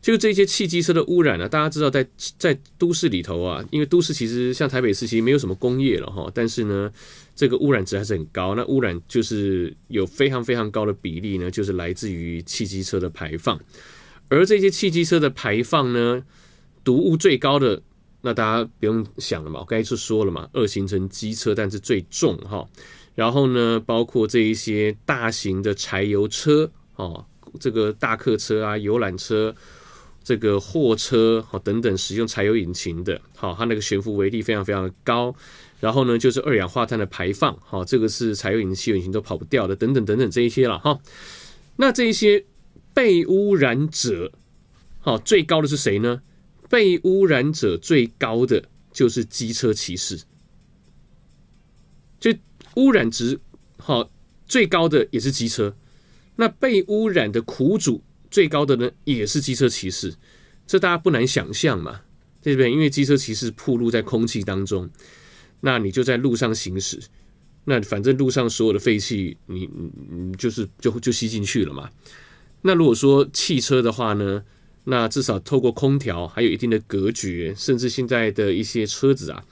就这些汽机车的污染呢，大家知道在在都市里头啊，因为都市其实像台北市其实没有什么工业了哈，但是呢，这个污染值还是很高。那污染就是有非常非常高的比例呢，就是来自于汽机车的排放。而这些汽机车的排放呢，毒物最高的，那大家不用想了嘛，我刚才就说了嘛，二行程机车，但是最重哈。然后呢，包括这一些大型的柴油车哦，这个大客车啊、游览车、这个货车哦等等，使用柴油引擎的，好，它那个悬浮威力非常非常的高。然后呢，就是二氧化碳的排放，哈，这个是柴油引擎、汽油引擎都跑不掉的，等等等等这一些了哈。那这一些。被污染者，好，最高的是谁呢？被污染者最高的就是机车骑士，就污染值好最高的也是机车。那被污染的苦主最高的呢也是机车骑士，这大家不难想象嘛？对不对？因为机车骑士铺路在空气当中，那你就在路上行驶，那反正路上所有的废气，你你你就是就就吸进去了嘛。那如果说汽车的话呢，那至少透过空调，还有一定的隔绝，甚至现在的一些车子啊，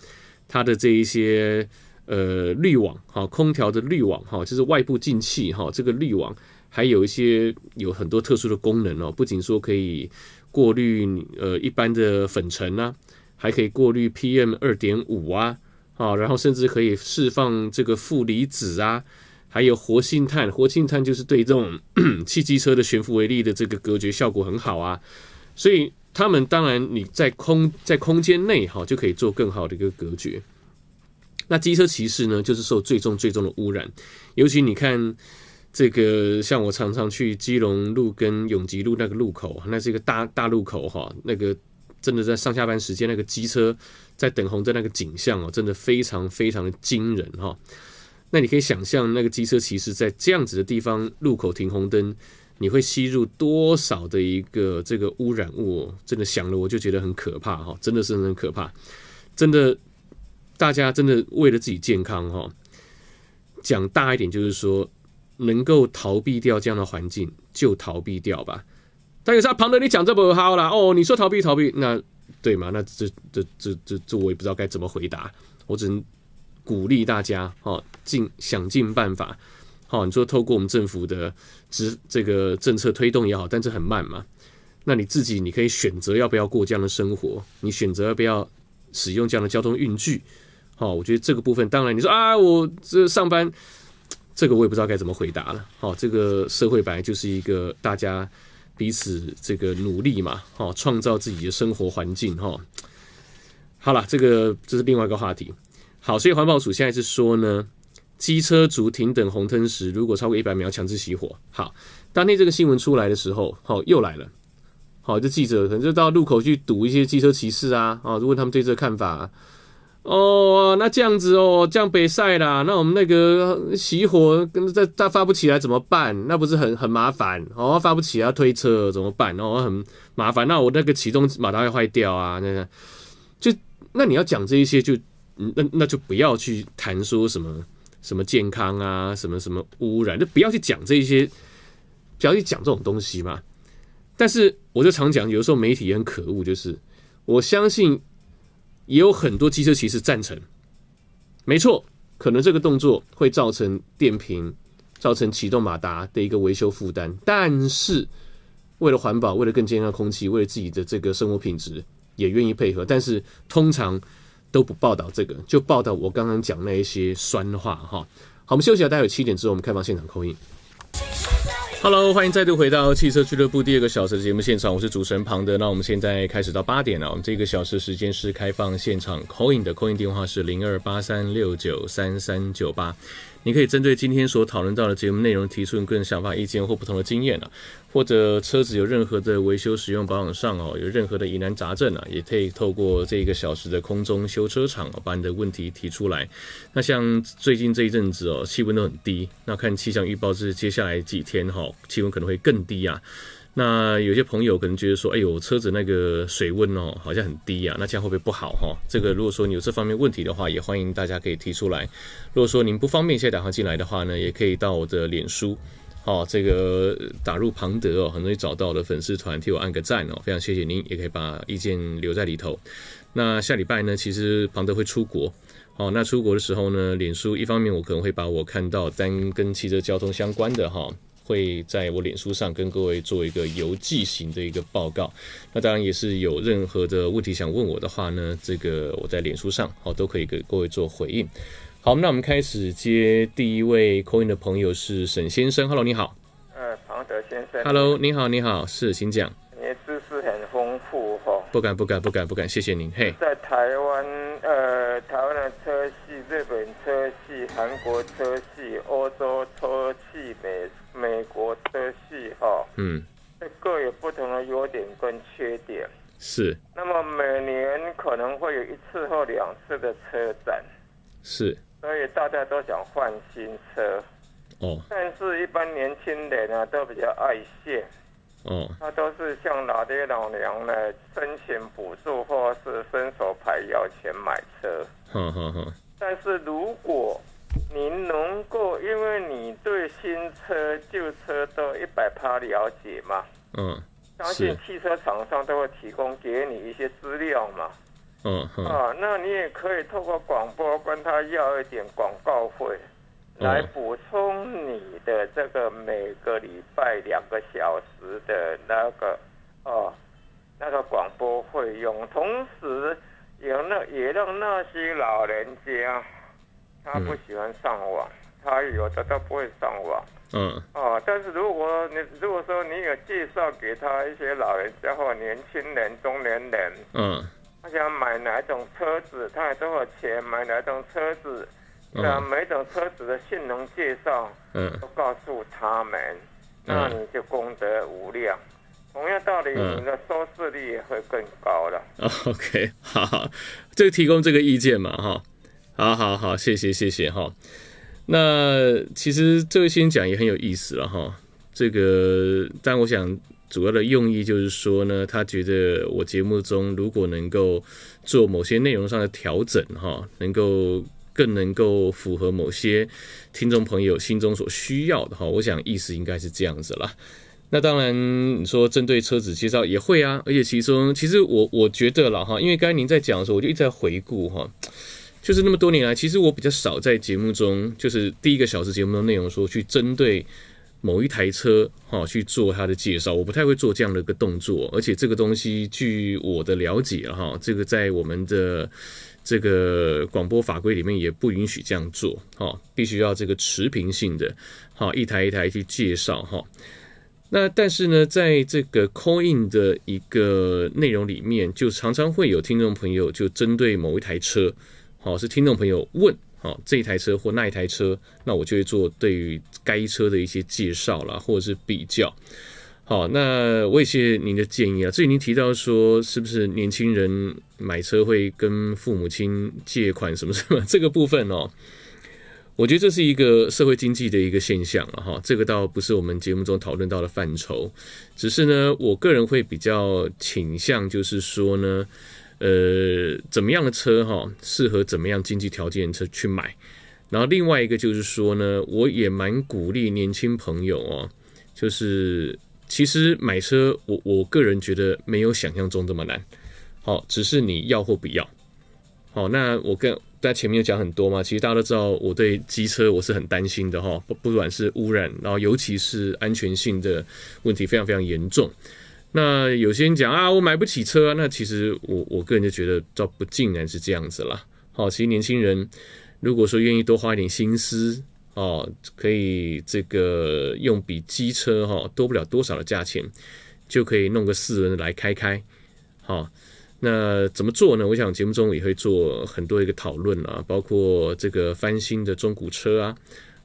它的这一些呃滤网哈，空调的滤网哈，就是外部进气哈，这个滤网还有一些有很多特殊的功能哦，不仅说可以过滤呃一般的粉尘啊，还可以过滤 PM 二点五啊，好，然后甚至可以释放这个负离子啊。还有活性炭，活性炭就是对这种 [CLEARS THROAT] 汽机车的悬浮微粒的这个隔绝效果很好啊，所以他们当然你在空在空间内哈就可以做更好的一个隔绝。那机车骑士呢，就是受最重最重的污染，尤其你看这个像我常常去基隆路跟永吉路那个路口，那是一个大大路口哈，那个真的在上下班时间那个机车在等红灯那个景象哦，真的非常非常的惊人哈。那你可以想象，那个机车骑士在这样子的地方路口停红灯，你会吸入多少的一个这个污染物？真的想了，我就觉得很可怕哈！真的是很可怕，真的，大家真的为了自己健康哈，讲大一点就是说，能够逃避掉这样的环境就逃避掉吧。但有时候旁人你讲这么好啦，哦，你说逃避逃避，那对吗？那这这这这这我也不知道该怎么回答，我只能鼓励大家哦。尽想尽办法，好你说透过我们政府的执这个政策推动也好，但是很慢嘛。那你自己你可以选择要不要过这样的生活，你选择要不要使用这样的交通运具。好，我觉得这个部分当然你说啊，我这上班这个我也不知道该怎么回答了。好，这个社会本来就是一个大家彼此这个努力嘛，好创造自己的生活环境。哈，好了，这个这是另外一个话题。好，所以环保署现在是说呢。机车族停等红灯时，如果超过一百秒，强制熄火。好，当天这个新闻出来的时候，好又来了。好，这记者可能就到路口去堵一些机车骑士啊，啊，问他们对这个看法。哦，那这样子哦，这样北塞啦，那我们那个熄火，跟这再发不起来怎么办？那不是很很麻烦哦，发不起要推车怎么办？哦，很麻烦，那我那个启动马达会坏掉啊。那个，就那你要讲这一些，就那那就不要去谈说什么。什么健康啊，什么什么污染，就不要去讲这些，不要去讲这种东西嘛。但是，我就常讲，有时候媒体也很可恶，就是我相信也有很多机车骑士赞成。没错，可能这个动作会造成电瓶、造成启动马达的一个维修负担，但是为了环保，为了更健康空气，为了自己的这个生活品质，也愿意配合。但是，通常。都不报道这个，就报道我刚刚讲那一些酸话哈。好，我们休息啊，待会七点之后我们开放现场扣印。Hello，欢迎再度回到汽车俱乐部第二个小时的节目现场，我是主持人庞德。那我们现在开始到八点了，我们这个小时时间是开放现场扣印的，扣印电话是零二八三六九三三九八。你可以针对今天所讨论到的节目内容提出你个人想法、意见或不同的经验啊，或者车子有任何的维修、使用、保养上哦，有任何的疑难杂症啊，也可以透过这一个小时的空中修车哦，把你的问题提出来。那像最近这一阵子哦，气温都很低，那看气象预报是接下来几天哈气温可能会更低啊。那有些朋友可能觉得说，哎，呦，车子那个水温哦，好像很低呀，那这样会不会不好哈？这个如果说你有这方面问题的话，也欢迎大家可以提出来。如果说您不方便现在打电进来的话呢，也可以到我的脸书，哈，这个打入庞德哦，很容易找到的粉丝团，替我按个赞哦，非常谢谢您，也可以把意见留在里头。那下礼拜呢，其实庞德会出国，哦，那出国的时候呢，脸书一方面我可能会把我看到单跟汽车交通相关的哈。会在我脸书上跟各位做一个邮寄型的一个报告，那当然也是有任何的问题想问我的话呢，这个我在脸书上好都可以给各位做回应。好，那我们开始接第一位口音的朋友是沈先生，Hello，你好。嗯，庞德先生。Hello，你好，你好，是，请讲。不敢不敢不敢不敢，谢谢您。嘿，在台湾，呃，台湾的车系、日本车系、韩国车系、欧洲车系、美美国车系，哈，嗯，各有不同的优点跟缺点。是。那么每年可能会有一次或两次的车展。是。所以大家都想换新车。哦。但是一般年轻人呢，都比较爱现。哦，他都是向老爹老娘呢申请补助，或是伸手牌要钱买车。嗯嗯嗯。但是如果您能够，因为你对新车旧车都一百趴了解嘛，嗯，相信汽车厂商都会提供给你一些资料嘛，嗯，啊，那你也可以透过广播跟他要一点广告费。来补充你的这个每个礼拜两个小时的那个，哦，那个广播费用，同时也那也让那些老人家，他不喜欢上网，他有的他不会上网，嗯，哦，但是如果你如果说你有介绍给他一些老人家或年轻人、中年人，嗯，他想买哪种车子，他有多少钱买哪种车子。那每种车子的性能介绍，嗯，都告诉他们，那你就功德无量。同样道理，你的收视率也会更高了。o k 好好，就 [LAUGHS] 提供这个意见嘛，哈，好好好，谢谢谢谢哈。那其实这位先讲也很有意思了哈，这个，但我想主要的用意就是说呢，他觉得我节目中如果能够做某些内容上的调整，哈，能够。更能够符合某些听众朋友心中所需要的哈，我想意思应该是这样子了。那当然，你说针对车子介绍也会啊，而且其中其实我我觉得了哈，因为刚才您在讲的时候，我就一直在回顾哈，就是那么多年来，其实我比较少在节目中，就是第一个小时节目的内容说去针对某一台车哈去做它的介绍，我不太会做这样的一个动作，而且这个东西据我的了解哈，这个在我们的。这个广播法规里面也不允许这样做，哈，必须要这个持平性的，好一台一台去介绍，哈。那但是呢，在这个 call in 的一个内容里面，就常常会有听众朋友就针对某一台车，好是听众朋友问，好这一台车或那一台车，那我就会做对于该车的一些介绍了或者是比较。好，那我也谢谢您的建议啊。至于您提到说，是不是年轻人买车会跟父母亲借款什么什么 [LAUGHS] 这个部分哦，我觉得这是一个社会经济的一个现象了哈。这个倒不是我们节目中讨论到的范畴，只是呢，我个人会比较倾向就是说呢，呃，怎么样的车哈适合怎么样经济条件的车去买。然后另外一个就是说呢，我也蛮鼓励年轻朋友哦，就是。其实买车，我我个人觉得没有想象中这么难，好，只是你要或不要。好，那我跟在前面有讲很多嘛，其实大家都知道，我对机车我是很担心的哈，不不管是污染，然后尤其是安全性的问题非常非常严重。那有些人讲啊，我买不起车，那其实我我个人就觉得倒不竟然是这样子啦。好，其实年轻人如果说愿意多花一点心思。哦，可以这个用比机车哈多不了多少的价钱，就可以弄个四轮来开开，哈。那怎么做呢？我想节目中也会做很多一个讨论啊，包括这个翻新的中古车啊，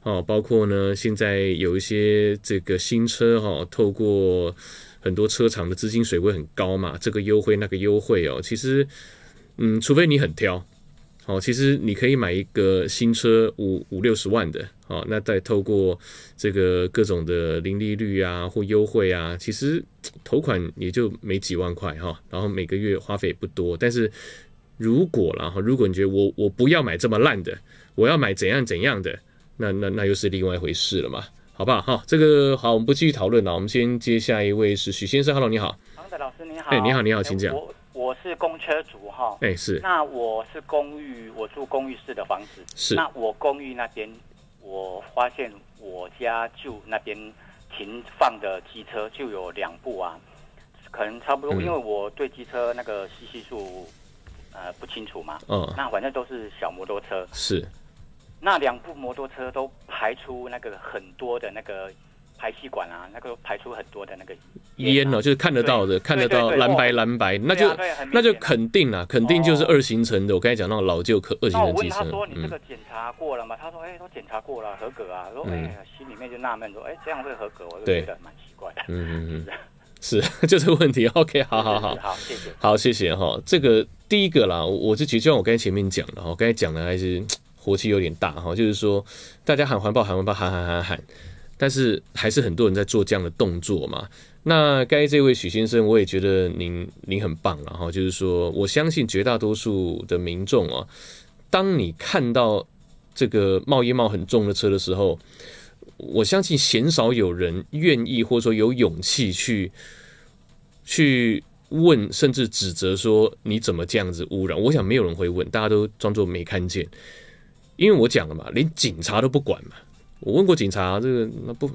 哦，包括呢现在有一些这个新车哈，透过很多车厂的资金水位很高嘛，这个优惠那个优惠哦，其实嗯，除非你很挑，哦，其实你可以买一个新车五五六十万的。哦，那再透过这个各种的零利率啊或优惠啊，其实投款也就没几万块哈，然后每个月花费也不多。但是，如果然后如果你觉得我我不要买这么烂的，我要买怎样怎样的，那那那又是另外一回事了嘛，好不好？哈，这个好，我们不继续讨论了，我们先接下一位是许先生，Hello，你好。好仔老师你好。哎，你好，你好，请讲。我我是公车族哈。哎，是。那我是公寓，我住公寓式的房子。是。那我公寓那边。我发现我家就那边停放的机车就有两部啊，可能差不多，因为我对机车那个稀稀数，呃不清楚嘛。嗯，那反正都是小摩托车。是，那两部摩托车都排出那个很多的那个。排气管啊，那个排出很多的那个烟啊，就是看得到的，看得到蓝白蓝白，那就那就肯定了，肯定就是二行程的。我刚才讲到老旧可二行程机车。我问他说：“你这个检查过了吗？”他说：“哎，都检查过了，合格啊。”说：“哎呀，心里面就纳闷，说哎这样会合格？我就觉得蛮奇怪的。”嗯嗯嗯，[LAUGHS] 是就 [LAUGHS] 这个问题。OK，好好好，好 [LAUGHS] 谢谢，好谢谢哈。这个第一个啦，我就就像我刚才前面讲的，我刚才讲的还是 [TSK] 火气有点大哈，就是说大家喊环保，喊环保，喊喊喊喊。但是还是很多人在做这样的动作嘛？那该这位许先生，我也觉得您您很棒，然后就是说，我相信绝大多数的民众啊，当你看到这个冒烟冒很重的车的时候，我相信鲜少有人愿意或者说有勇气去去问，甚至指责说你怎么这样子污染？我想没有人会问，大家都装作没看见，因为我讲了嘛，连警察都不管嘛。我问过警察，这个那不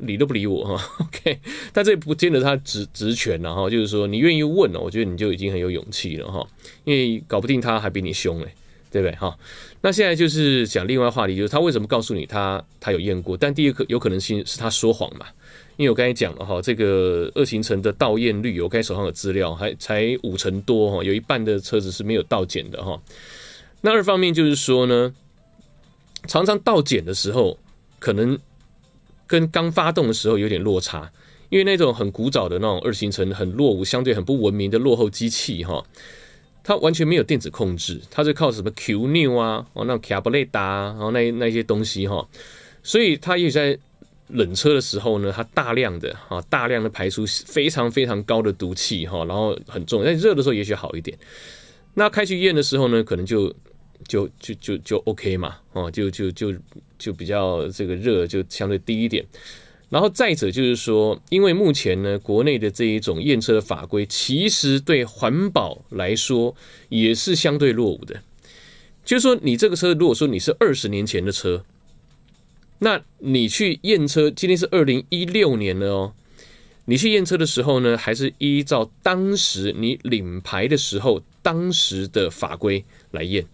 理都不理我哈，[LAUGHS] OK，但这也不见得他职职权了哈，就是说你愿意问了，我觉得你就已经很有勇气了哈，因为搞不定他还比你凶哎，对不对哈？那现在就是讲另外话题，就是他为什么告诉你他他有验过？但第二可有可能性是他说谎嘛？因为我刚才讲了哈，这个二行程的到验率，我才手上的资料还才五成多哈，有一半的车子是没有到检的哈。那二方面就是说呢，常常到检的时候。可能跟刚发动的时候有点落差，因为那种很古早的那种二行程、很落伍、相对很不文明的落后机器哈，它完全没有电子控制，它是靠什么 Q New 啊、哦那卡布雷达啊，然后那那些东西哈，所以它也在冷车的时候呢，它大量的哈，大量的排出非常非常高的毒气哈，然后很重，但热的时候也许好一点。那开去医院的时候呢，可能就就就就就 OK 嘛，哦就就就。就比较这个热，就相对低一点。然后再者就是说，因为目前呢，国内的这一种验车的法规，其实对环保来说也是相对落伍的。就是说你这个车，如果说你是二十年前的车，那你去验车，今天是二零一六年了哦，你去验车的时候呢，还是依照当时你领牌的时候当时的法规来验，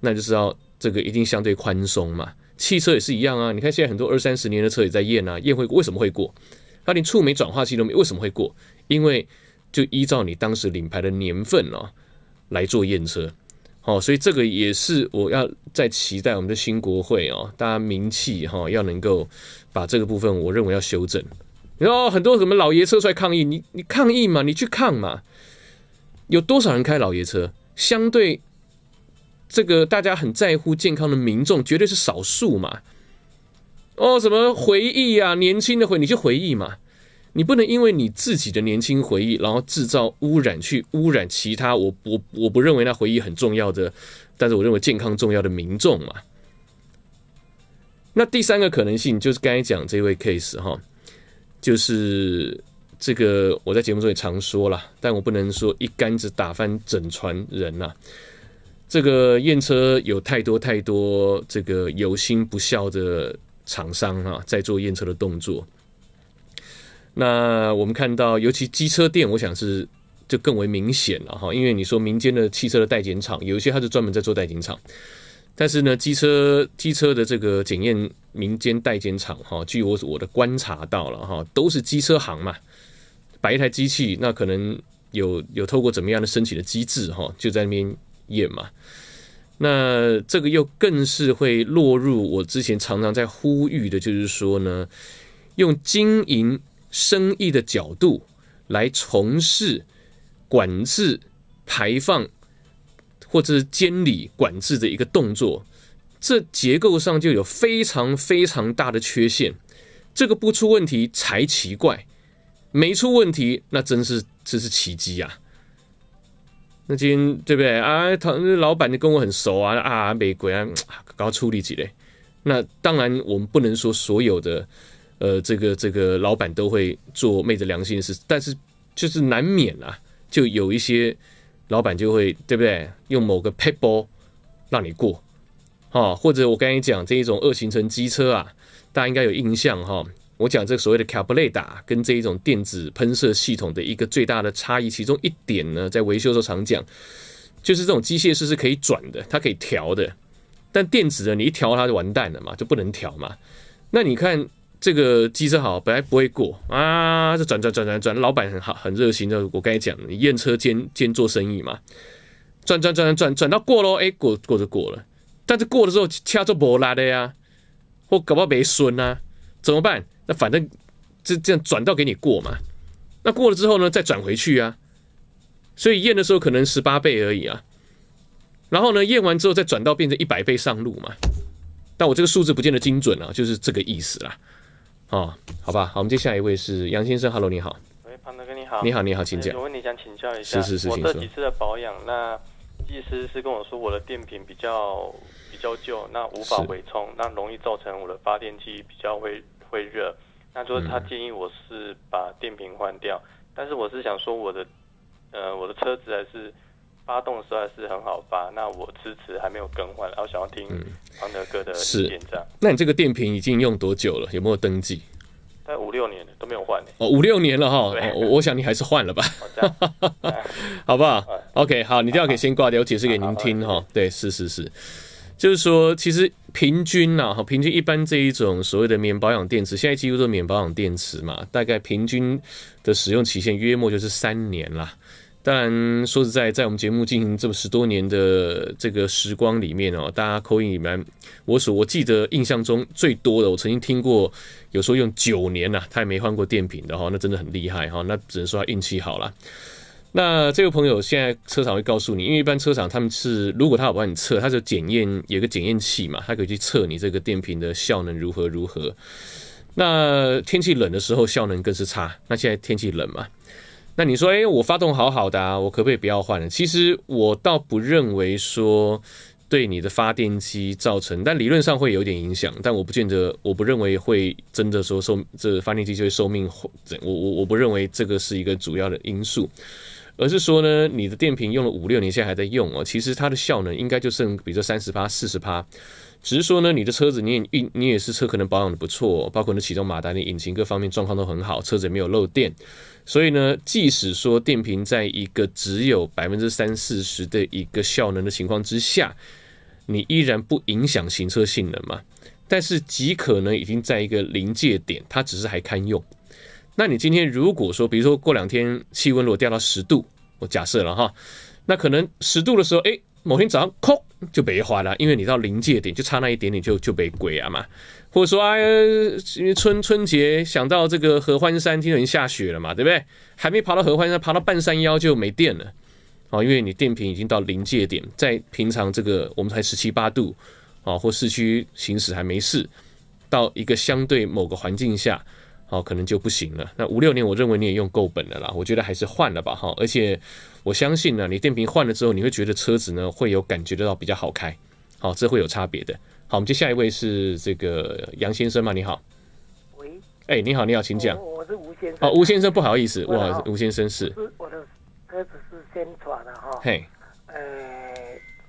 那就是要。这个一定相对宽松嘛，汽车也是一样啊。你看现在很多二三十年的车也在验啊，验会过为什么会过？它连触媒转化器都没，为什么会过？因为就依照你当时领牌的年份哦来做验车，好，所以这个也是我要在期待我们的新国会哦，大家名气哈，要能够把这个部分，我认为要修正。然后很多什么老爷车出来抗议，你你抗议嘛，你去抗嘛，有多少人开老爷车？相对。这个大家很在乎健康的民众，绝对是少数嘛。哦，什么回忆啊，年轻的回你就回忆嘛，你不能因为你自己的年轻回忆，然后制造污染去污染其他。我我我不认为那回忆很重要的，但是我认为健康重要的民众嘛。那第三个可能性就是刚才讲这位 case 哈，就是这个我在节目中也常说了，但我不能说一竿子打翻整船人呐。这个验车有太多太多，这个有心不孝的厂商啊，在做验车的动作。那我们看到，尤其机车店，我想是就更为明显了哈。因为你说民间的汽车的代检厂，有一些它是专门在做代检厂，但是呢，机车机车的这个检验民间代检厂哈，据我我的观察到了哈，都是机车行嘛，摆一台机器，那可能有有透过怎么样的申请的机制哈，就在那边。业嘛，那这个又更是会落入我之前常常在呼吁的，就是说呢，用经营生意的角度来从事管制排放或者是监理管制的一个动作，这结构上就有非常非常大的缺陷。这个不出问题才奇怪，没出问题那真是这是奇迹啊！那今天对不对啊？他老板就跟我很熟啊啊，美国啊 [TSK] 搞处理起来。那当然，我们不能说所有的呃，这个这个老板都会做昧着良心的事，但是就是难免啊，就有一些老板就会对不对，用某个 people 让你过啊，或者我跟你讲这一种二行程机车啊，大家应该有印象哈。我讲这个所谓的 c a p l a t a 跟这一种电子喷射系统的一个最大的差异，其中一点呢，在维修时候常讲，就是这种机械式是可以转的，它可以调的，但电子的你一调它就完蛋了嘛，就不能调嘛。那你看这个机车好，本来不会过啊，这转转转转转，老板很好很热心的，我刚才讲验车兼兼做生意嘛，转转转转转到过喽，哎过过就过了，但是过的时候掐住不拉的呀，或搞不好没损啊，怎么办？那反正，这这样转到给你过嘛，那过了之后呢，再转回去啊，所以验的时候可能十八倍而已啊，然后呢，验完之后再转到变成一百倍上路嘛，但我这个数字不见得精准啊，就是这个意思啦，哦，好吧，好，我们接下一位是杨先生，Hello，你好，喂，庞大哥你好，你好你好，请讲，我问你想请教一下，是是是，我这几次的保养，那技师是跟我说我的电瓶比较比较旧，那无法回充，那容易造成我的发电机比较会。会热，那就是他建议我是把电瓶换掉，但是我是想说我的，呃，我的车子还是发动的时候还是很好发，那我迟迟还没有更换，然后想要听方德哥的，是这样。那你这个电瓶已经用多久了？有没有登记？大概五六年了都没有换，哦，五六年了哈，我我想你还是换了吧，[LAUGHS] [LAUGHS] 好不好？OK，好，你电话可以先挂掉，我解释给您听哈。对，是是是。就是说，其实平均呐，哈，平均一般这一种所谓的免保养电池，现在几乎都免保养电池嘛，大概平均的使用期限约莫就是三年啦。当然说实在，在我们节目进行这么十多年的这个时光里面哦，大家口音里面，我所我记得印象中最多的，我曾经听过，有时候用九年呐，他也没换过电瓶的哈，那真的很厉害哈，那只能说他运气好了。那这位朋友现在车厂会告诉你，因为一般车厂他们是如果他有帮你测，他就检验有个检验器嘛，他可以去测你这个电瓶的效能如何如何。那天气冷的时候效能更是差。那现在天气冷嘛，那你说哎，我发动好好的，啊，我可不可以不要换了？其实我倒不认为说对你的发电机造成，但理论上会有点影响。但我不见得，我不认为会真的说寿这发电机就会寿命，我我我不认为这个是一个主要的因素。而是说呢，你的电瓶用了五六年，现在还在用哦。其实它的效能应该就剩比这三十趴、四十趴。只是说呢，你的车子你也运，你也是车，可能保养的不错，包括你的启动马达、你引擎各方面状况都很好，车子也没有漏电。所以呢，即使说电瓶在一个只有百分之三四十的一个效能的情况之下，你依然不影响行车性能嘛。但是极可能已经在一个临界点，它只是还堪用。那你今天如果说，比如说过两天气温如果掉到十度，我假设了哈，那可能十度的时候，哎，某天早上，空，就被坏了，因为你到临界点，就差那一点点就就被鬼啊嘛。或者说啊，因为春春节想到这个合欢山，听说已经下雪了嘛，对不对？还没爬到合欢山，爬到半山腰就没电了，哦，因为你电瓶已经到临界点，在平常这个我们才十七八度，哦，或市区行驶还没事，到一个相对某个环境下。好，可能就不行了。那五六年，我认为你也用够本了啦，我觉得还是换了吧，哈。而且我相信呢，你电瓶换了之后，你会觉得车子呢会有感觉得到比较好开。好，这会有差别的。好，我们接下一位是这个杨先生嘛？你好，喂，哎，你好，你好，请讲。我是吴先生。哦，吴先生，不好意思，思，吴先生是。是，我的车子是先转的哈。嘿。呃，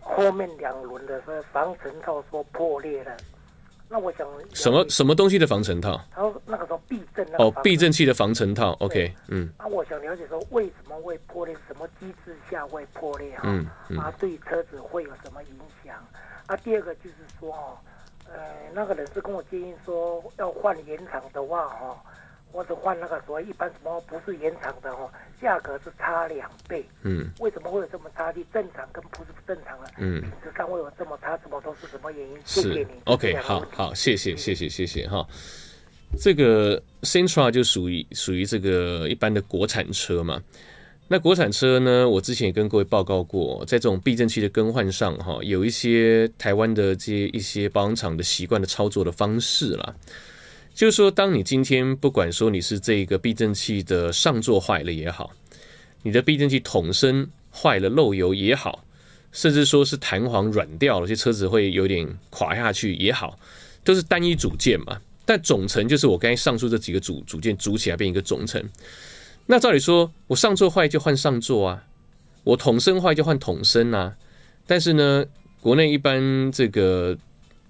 后面两轮的是防尘套说破裂了。那我想什么什么东西的防尘套？说那个时候避震哦，避震器的防尘套，OK，嗯。那我想了解说为什么会破裂，什么机制下会破裂哈？啊，对车子会有什么影响？啊，第二个就是说，呃，那个人是跟我建议说要换原厂的话哈。或者换那个所谓一般什么不是原厂的哦，价格是差两倍。嗯，为什么会有这么差距？正常跟不是不正常的，嗯，品质上会有这么差，这么多是什么原因？是 OK，好好谢谢谢谢谢谢哈。这个 Centra 就属于属于这个一般的国产车嘛。那国产车呢，我之前也跟各位报告过，在这种避震器的更换上哈，有一些台湾的这一些保养厂的习惯的操作的方式了。就是说，当你今天不管说你是这个避震器的上座坏了也好，你的避震器筒身坏了漏油也好，甚至说是弹簧软掉了，这车子会有点垮下去也好，都是单一组件嘛。但总成就是我刚才上述这几个组组件组起来变一个总成。那照理说，我上座坏就换上座啊，我筒身坏就换筒身啊。但是呢，国内一般这个。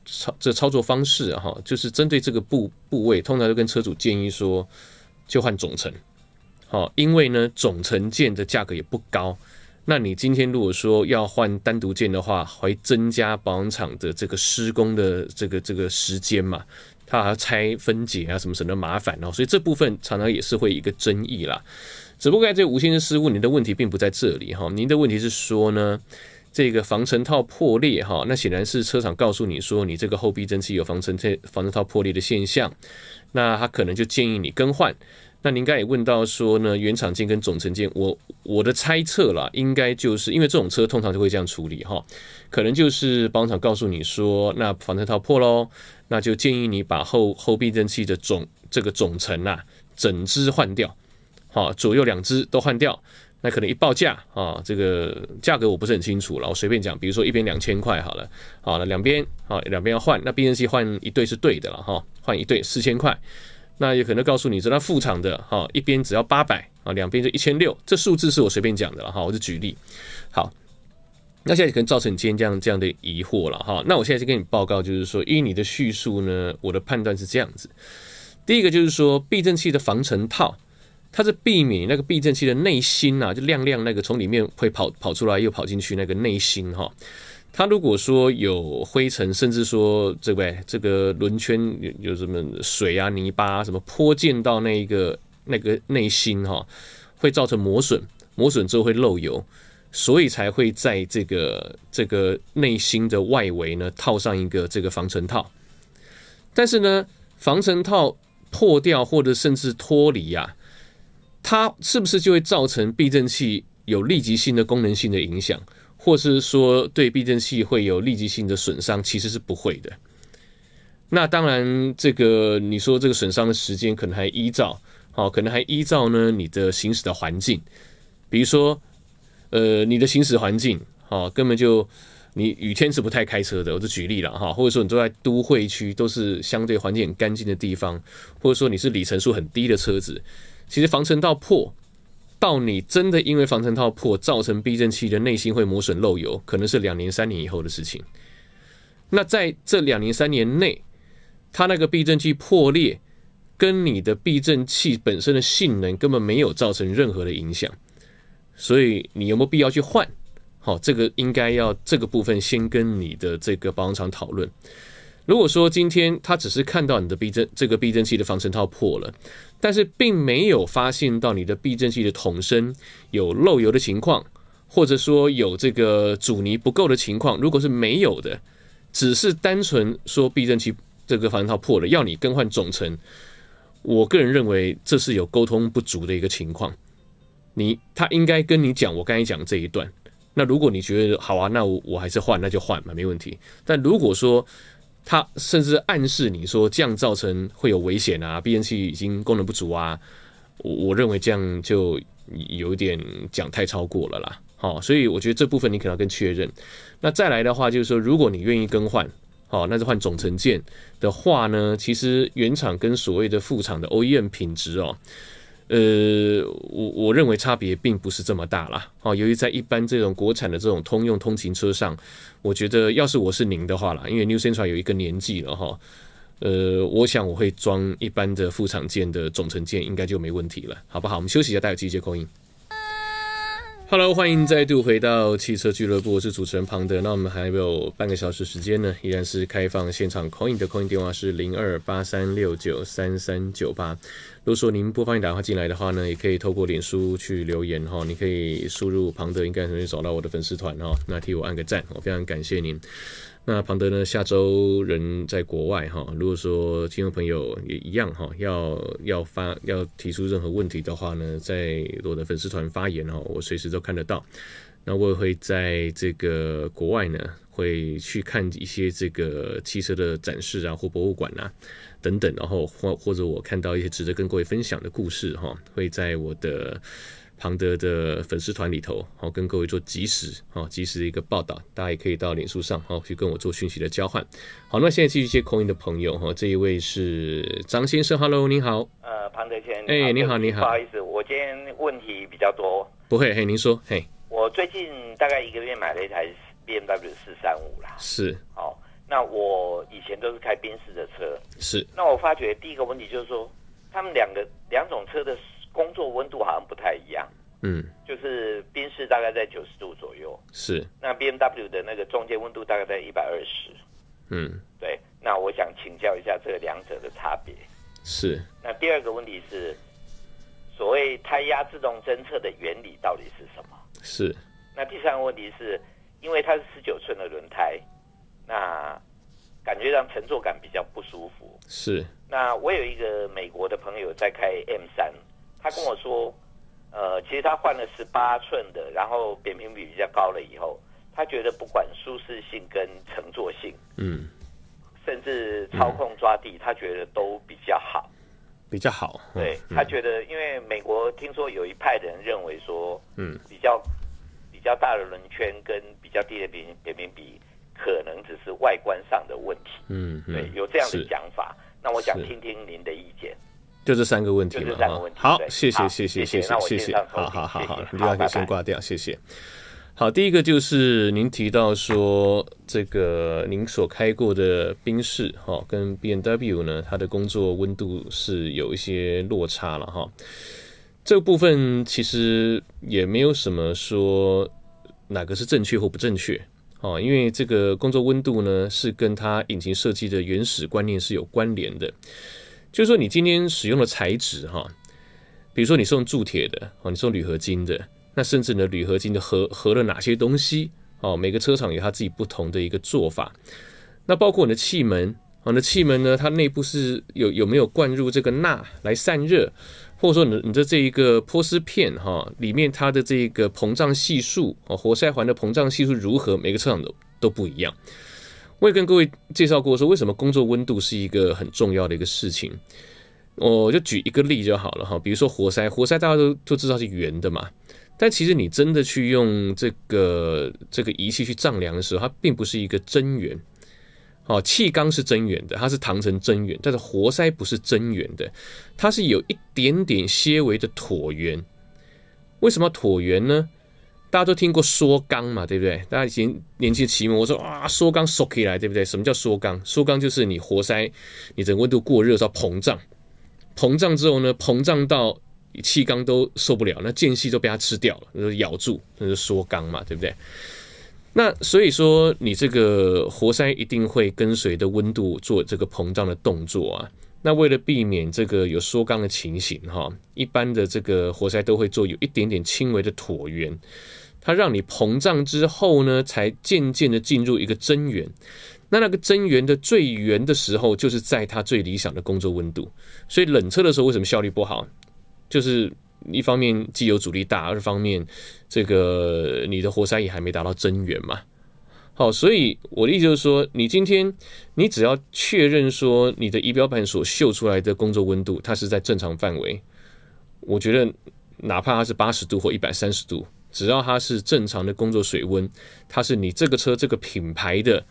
操这操作方式哈，就是针对这个部部位，通常就跟车主建议说，就换总成，好，因为呢总成件的价格也不高，那你今天如果说要换单独件的话，会增加保养厂的这个施工的这个这个时间嘛，它还拆分解啊什么么的麻烦哦，所以这部分常常也是会一个争议啦。只不过这才吴先生问您的问题并不在这里哈，您的问题是说呢？这个防尘套破裂哈，那显然是车厂告诉你说你这个后避震器有防尘这防尘套破裂的现象，那他可能就建议你更换。那您刚也问到说呢，原厂件跟总成件，我我的猜测啦，应该就是因为这种车通常就会这样处理哈，可能就是帮厂告诉你说那防尘套破喽，那就建议你把后后避震器的总这个总成啊，整只换掉，好，左右两只都换掉。那可能一报价啊，这个价格我不是很清楚了，我随便讲，比如说一边两千块好了，好，了两边啊，两边要换，那避震器换一对是对的了哈，换一对四千块，那也可能告诉你说那副厂的哈，一边只要八百啊，两边就一千六，这数字是我随便讲的了哈，我就举例。好，那现在可能造成你这样这样的疑惑了哈，那我现在就跟你报告，就是说，依你的叙述呢，我的判断是这样子，第一个就是说避震器的防尘套。它是避免那个避震器的内心啊，就亮亮那个从里面会跑跑出来又跑进去那个内心哈。它如果说有灰尘，甚至说这位这个轮圈有有什么水啊、泥巴什么泼溅到那一个那个内心哈，会造成磨损，磨损之后会漏油，所以才会在这个这个内心的外围呢套上一个这个防尘套。但是呢，防尘套破掉或者甚至脱离呀。它是不是就会造成避震器有立即性的功能性的影响，或是说对避震器会有立即性的损伤？其实是不会的。那当然，这个你说这个损伤的时间可能还依照，哦，可能还依照呢你的行驶的环境，比如说，呃，你的行驶环境，哦，根本就你雨天是不太开车的，我就举例了哈，或者说你都在都会区，都是相对环境很干净的地方，或者说你是里程数很低的车子。其实防尘套破，到你真的因为防尘套破造成避震器的内芯会磨损漏油，可能是两年三年以后的事情。那在这两年三年内，它那个避震器破裂跟你的避震器本身的性能根本没有造成任何的影响，所以你有没有必要去换？好，这个应该要这个部分先跟你的这个保养厂讨论。如果说今天他只是看到你的避震这个避震器的防尘套破了，但是并没有发现到你的避震器的桶身有漏油的情况，或者说有这个阻尼不够的情况，如果是没有的，只是单纯说避震器这个防尘套破了，要你更换总成，我个人认为这是有沟通不足的一个情况。你他应该跟你讲我刚才讲这一段，那如果你觉得好啊，那我我还是换，那就换嘛，没问题。但如果说，他甚至暗示你说这样造成会有危险啊，避震器已经功能不足啊，我我认为这样就有点讲太超过了啦。好，所以我觉得这部分你可能要确认。那再来的话就是说，如果你愿意更换，好，那就换总成件的话呢，其实原厂跟所谓的副厂的 OEM 品质哦。呃，我我认为差别并不是这么大啦。哦，由于在一般这种国产的这种通用通勤车上，我觉得要是我是您的话啦，因为 New c e n t r r l 有一个年纪了哈。呃，我想我会装一般的副厂件的总成件，应该就没问题了，好不好？我们休息一下，待会继续接口音。Hello，欢迎再度回到汽车俱乐部，我是主持人庞德。那我们还有半个小时时间呢，依然是开放现场。Coin 的 Coin 电话是零二八三六九三三九八。如果说您不方便打电话进来的话呢，也可以透过脸书去留言哈。你可以输入庞德，应该很容易找到我的粉丝团哈。那替我按个赞，我非常感谢您。那庞德呢？下周人在国外哈。如果说听众朋友也一样哈，要要发要提出任何问题的话呢，在我的粉丝团发言哈，我随时都看得到。那我也会在这个国外呢，会去看一些这个汽车的展示啊，或博物馆啊等等，然后或或者我看到一些值得跟各位分享的故事哈，会在我的。庞德的粉丝团里头，好跟各位做及时，好及时一个报道，大家也可以到脸书上，好去跟我做讯息的交换。好，那现在继续接空音的朋友，哈，这一位是张先生，Hello，您好。呃，庞德先生，哎，你好，你好，不好意思，我今天问题比较多。不会，嘿，您说，嘿，我最近大概一个月买了一台 BMW 四三五啦。是，好，那我以前都是开宾士的车，是，那我发觉第一个问题就是说，他们两个两种车的。工作温度好像不太一样，嗯，就是冰室大概在九十度左右，是。那 B M W 的那个中间温度大概在一百二十，嗯，对。那我想请教一下这两者的差别。是。那第二个问题是，所谓胎压自动侦测的原理到底是什么？是。那第三个问题是因为它是十九寸的轮胎，那感觉上乘坐感比较不舒服。是。那我有一个美国的朋友在开 M 三。他跟我说，呃，其实他换了十八寸的，然后扁平比比较高了以后，他觉得不管舒适性跟乘坐性，嗯，甚至操控抓地，他觉得都比较好，比较好。对他觉得，因为美国听说有一派的人认为说，嗯，比较比较大的轮圈跟比较低的扁扁平比，可能只是外观上的问题。嗯，对，有这样的讲法。那我想听听您的意见。就这三个问题嘛，哈。好，谢谢，谢谢，谢谢，谢谢，好好好好，就可以先挂掉，谢谢。好，第一个就是您提到说这个您所开过的宾士哈，跟 B N W 呢，它的工作温度是有一些落差了哈。这个部分其实也没有什么说哪个是正确或不正确啊，因为这个工作温度呢，是跟它引擎设计的原始观念是有关联的。就是说，你今天使用的材质哈，比如说你是用铸铁的哦，你是用铝合金的，那甚至呢铝合金的合合了哪些东西哦？每个车厂有它自己不同的一个做法。那包括你的气门哦，你的气门呢，它内部是有有没有灌入这个钠来散热，或者说你你的这一个波丝片哈，里面它的这个膨胀系数哦，活塞环的膨胀系数如何？每个车厂都都不一样。我也跟各位介绍过说，为什么工作温度是一个很重要的一个事情。我就举一个例就好了哈，比如说活塞，活塞大家都都知道是圆的嘛，但其实你真的去用这个这个仪器去丈量的时候，它并不是一个真圆。哦，气缸是真圆的，它是糖成真圆，但是活塞不是真圆的，它是有一点点些微的椭圆。为什么椭圆呢？大家都听过缩肛嘛，对不对？大家以前年轻启蒙，我说啊，缩缸缩起来，对不对？什么叫缩肛？缩肛就是你活塞，你整个温度过热到膨胀，膨胀之后呢，膨胀到气缸都受不了，那间隙都被它吃掉了，那就咬住，那就缩肛嘛，对不对？那所以说，你这个活塞一定会跟随的温度做这个膨胀的动作啊。那为了避免这个有缩肛的情形哈，一般的这个活塞都会做有一点点轻微的椭圆。它让你膨胀之后呢，才渐渐的进入一个增援。那那个增援的最圆的时候，就是在它最理想的工作温度。所以冷车的时候为什么效率不好？就是一方面机油阻力大，二方面这个你的活塞也还没达到增援嘛。好，所以我的意思就是说，你今天你只要确认说你的仪表盘所秀出来的工作温度，它是在正常范围。我觉得哪怕它是八十度或一百三十度。只要它是正常的工作水温，它是你这个车这个品牌的，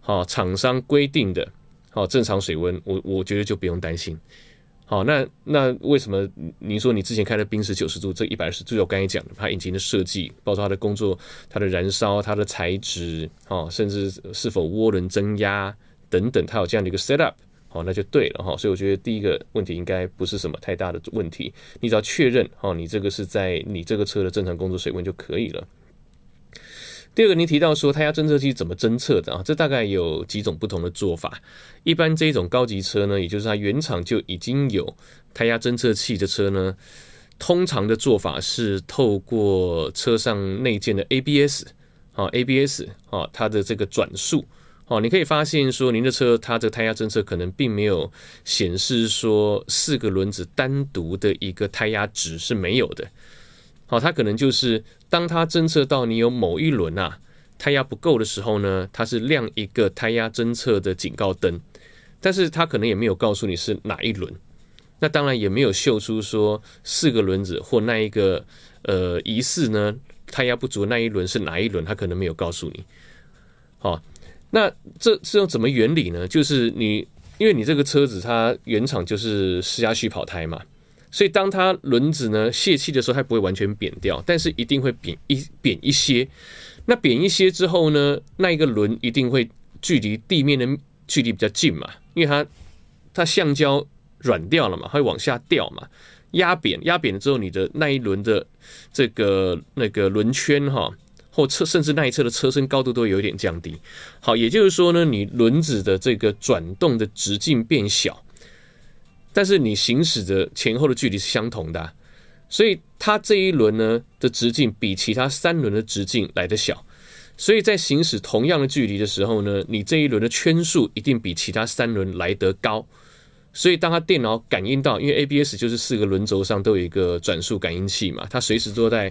好厂商规定的，好正常水温，我我觉得就不用担心。好，那那为什么您说你之前开的冰石九十度这一百二十度，我刚才讲的，它引擎的设计，包括它的工作、它的燃烧、它的材质，哦，甚至是否涡轮增压等等，它有这样的一个 setup。哦，那就对了哈，所以我觉得第一个问题应该不是什么太大的问题，你只要确认哈，你这个是在你这个车的正常工作水温就可以了。第二个，您提到说胎压侦测器怎么侦测的啊？这大概有几种不同的做法。一般这种高级车呢，也就是它原厂就已经有胎压侦测器的车呢，通常的做法是透过车上内建的 ABS，啊 ABS，啊，它的这个转速。哦，你可以发现说，您的车它这个胎压侦测可能并没有显示说四个轮子单独的一个胎压值是没有的。好，它可能就是当它侦测到你有某一轮啊胎压不够的时候呢，它是亮一个胎压侦测的警告灯，但是它可能也没有告诉你是哪一轮。那当然也没有秀出说四个轮子或那一个呃疑似呢胎压不足那一轮是哪一轮，它可能没有告诉你。好。那这是用怎么原理呢？就是你因为你这个车子它原厂就是施压去跑胎嘛，所以当它轮子呢泄气的时候，它不会完全扁掉，但是一定会扁一扁一些。那扁一些之后呢，那一个轮一定会距离地面的距离比较近嘛，因为它它橡胶软掉了嘛，会往下掉嘛，压扁压扁了之后，你的那一轮的这个那个轮圈哈。或车甚至那一侧的车身高度都有一点降低。好，也就是说呢，你轮子的这个转动的直径变小，但是你行驶的前后的距离是相同的，所以它这一轮呢的直径比其他三轮的直径来的小，所以在行驶同样的距离的时候呢，你这一轮的圈数一定比其他三轮来得高。所以当它电脑感应到，因为 ABS 就是四个轮轴上都有一个转速感应器嘛，它随时都在。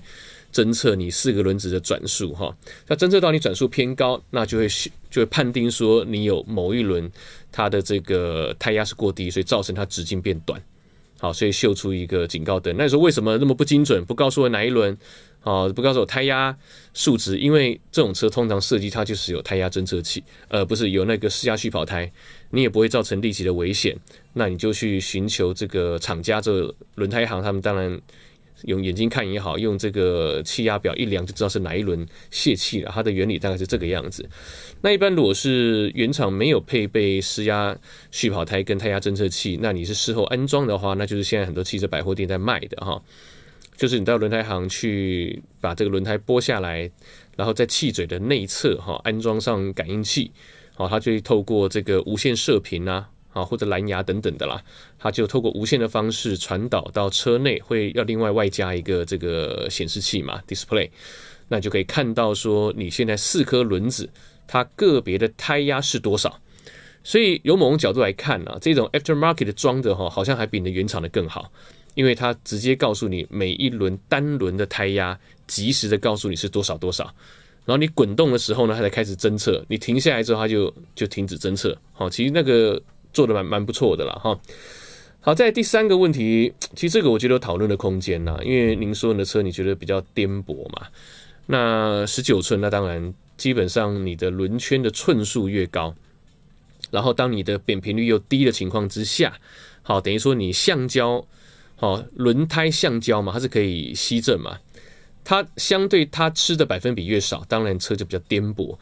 侦测你四个轮子的转速哈，那侦测到你转速偏高，那就会就会判定说你有某一轮它的这个胎压是过低，所以造成它直径变短，好，所以秀出一个警告灯。那你说为什么那么不精准，不告诉我哪一轮？哦，不告诉我胎压数值？因为这种车通常设计它就是有胎压侦测器，呃，不是有那个试压续跑胎，你也不会造成立即的危险。那你就去寻求这个厂家、这个轮胎行，他们当然。用眼睛看也好，用这个气压表一量就知道是哪一轮泄气了。它的原理大概是这个样子。那一般如果是原厂没有配备施压续跑胎跟胎压侦测器，那你是事后安装的话，那就是现在很多汽车百货店在卖的哈。就是你到轮胎行去把这个轮胎剥下来，然后在气嘴的内侧哈安装上感应器，哦，它就会透过这个无线射频啊。啊，或者蓝牙等等的啦，它就透过无线的方式传导到车内，会要另外外加一个这个显示器嘛，display，那就可以看到说你现在四颗轮子它个别的胎压是多少。所以由某种角度来看呢，这种 after market 的装的哈，好像还比你的原厂的更好，因为它直接告诉你每一轮单轮的胎压，及时的告诉你是多少多少，然后你滚动的时候呢，它才开始侦测，你停下来之后，它就就停止侦测。好，其实那个。做的蛮蛮不错的了哈。好，在第三个问题，其实这个我觉得有讨论的空间呐，因为您说你的车你觉得比较颠簸嘛，那十九寸，那当然基本上你的轮圈的寸数越高，然后当你的扁平率又低的情况之下，好，等于说你橡胶，好轮胎橡胶嘛，它是可以吸震嘛，它相对它吃的百分比越少，当然车就比较颠簸。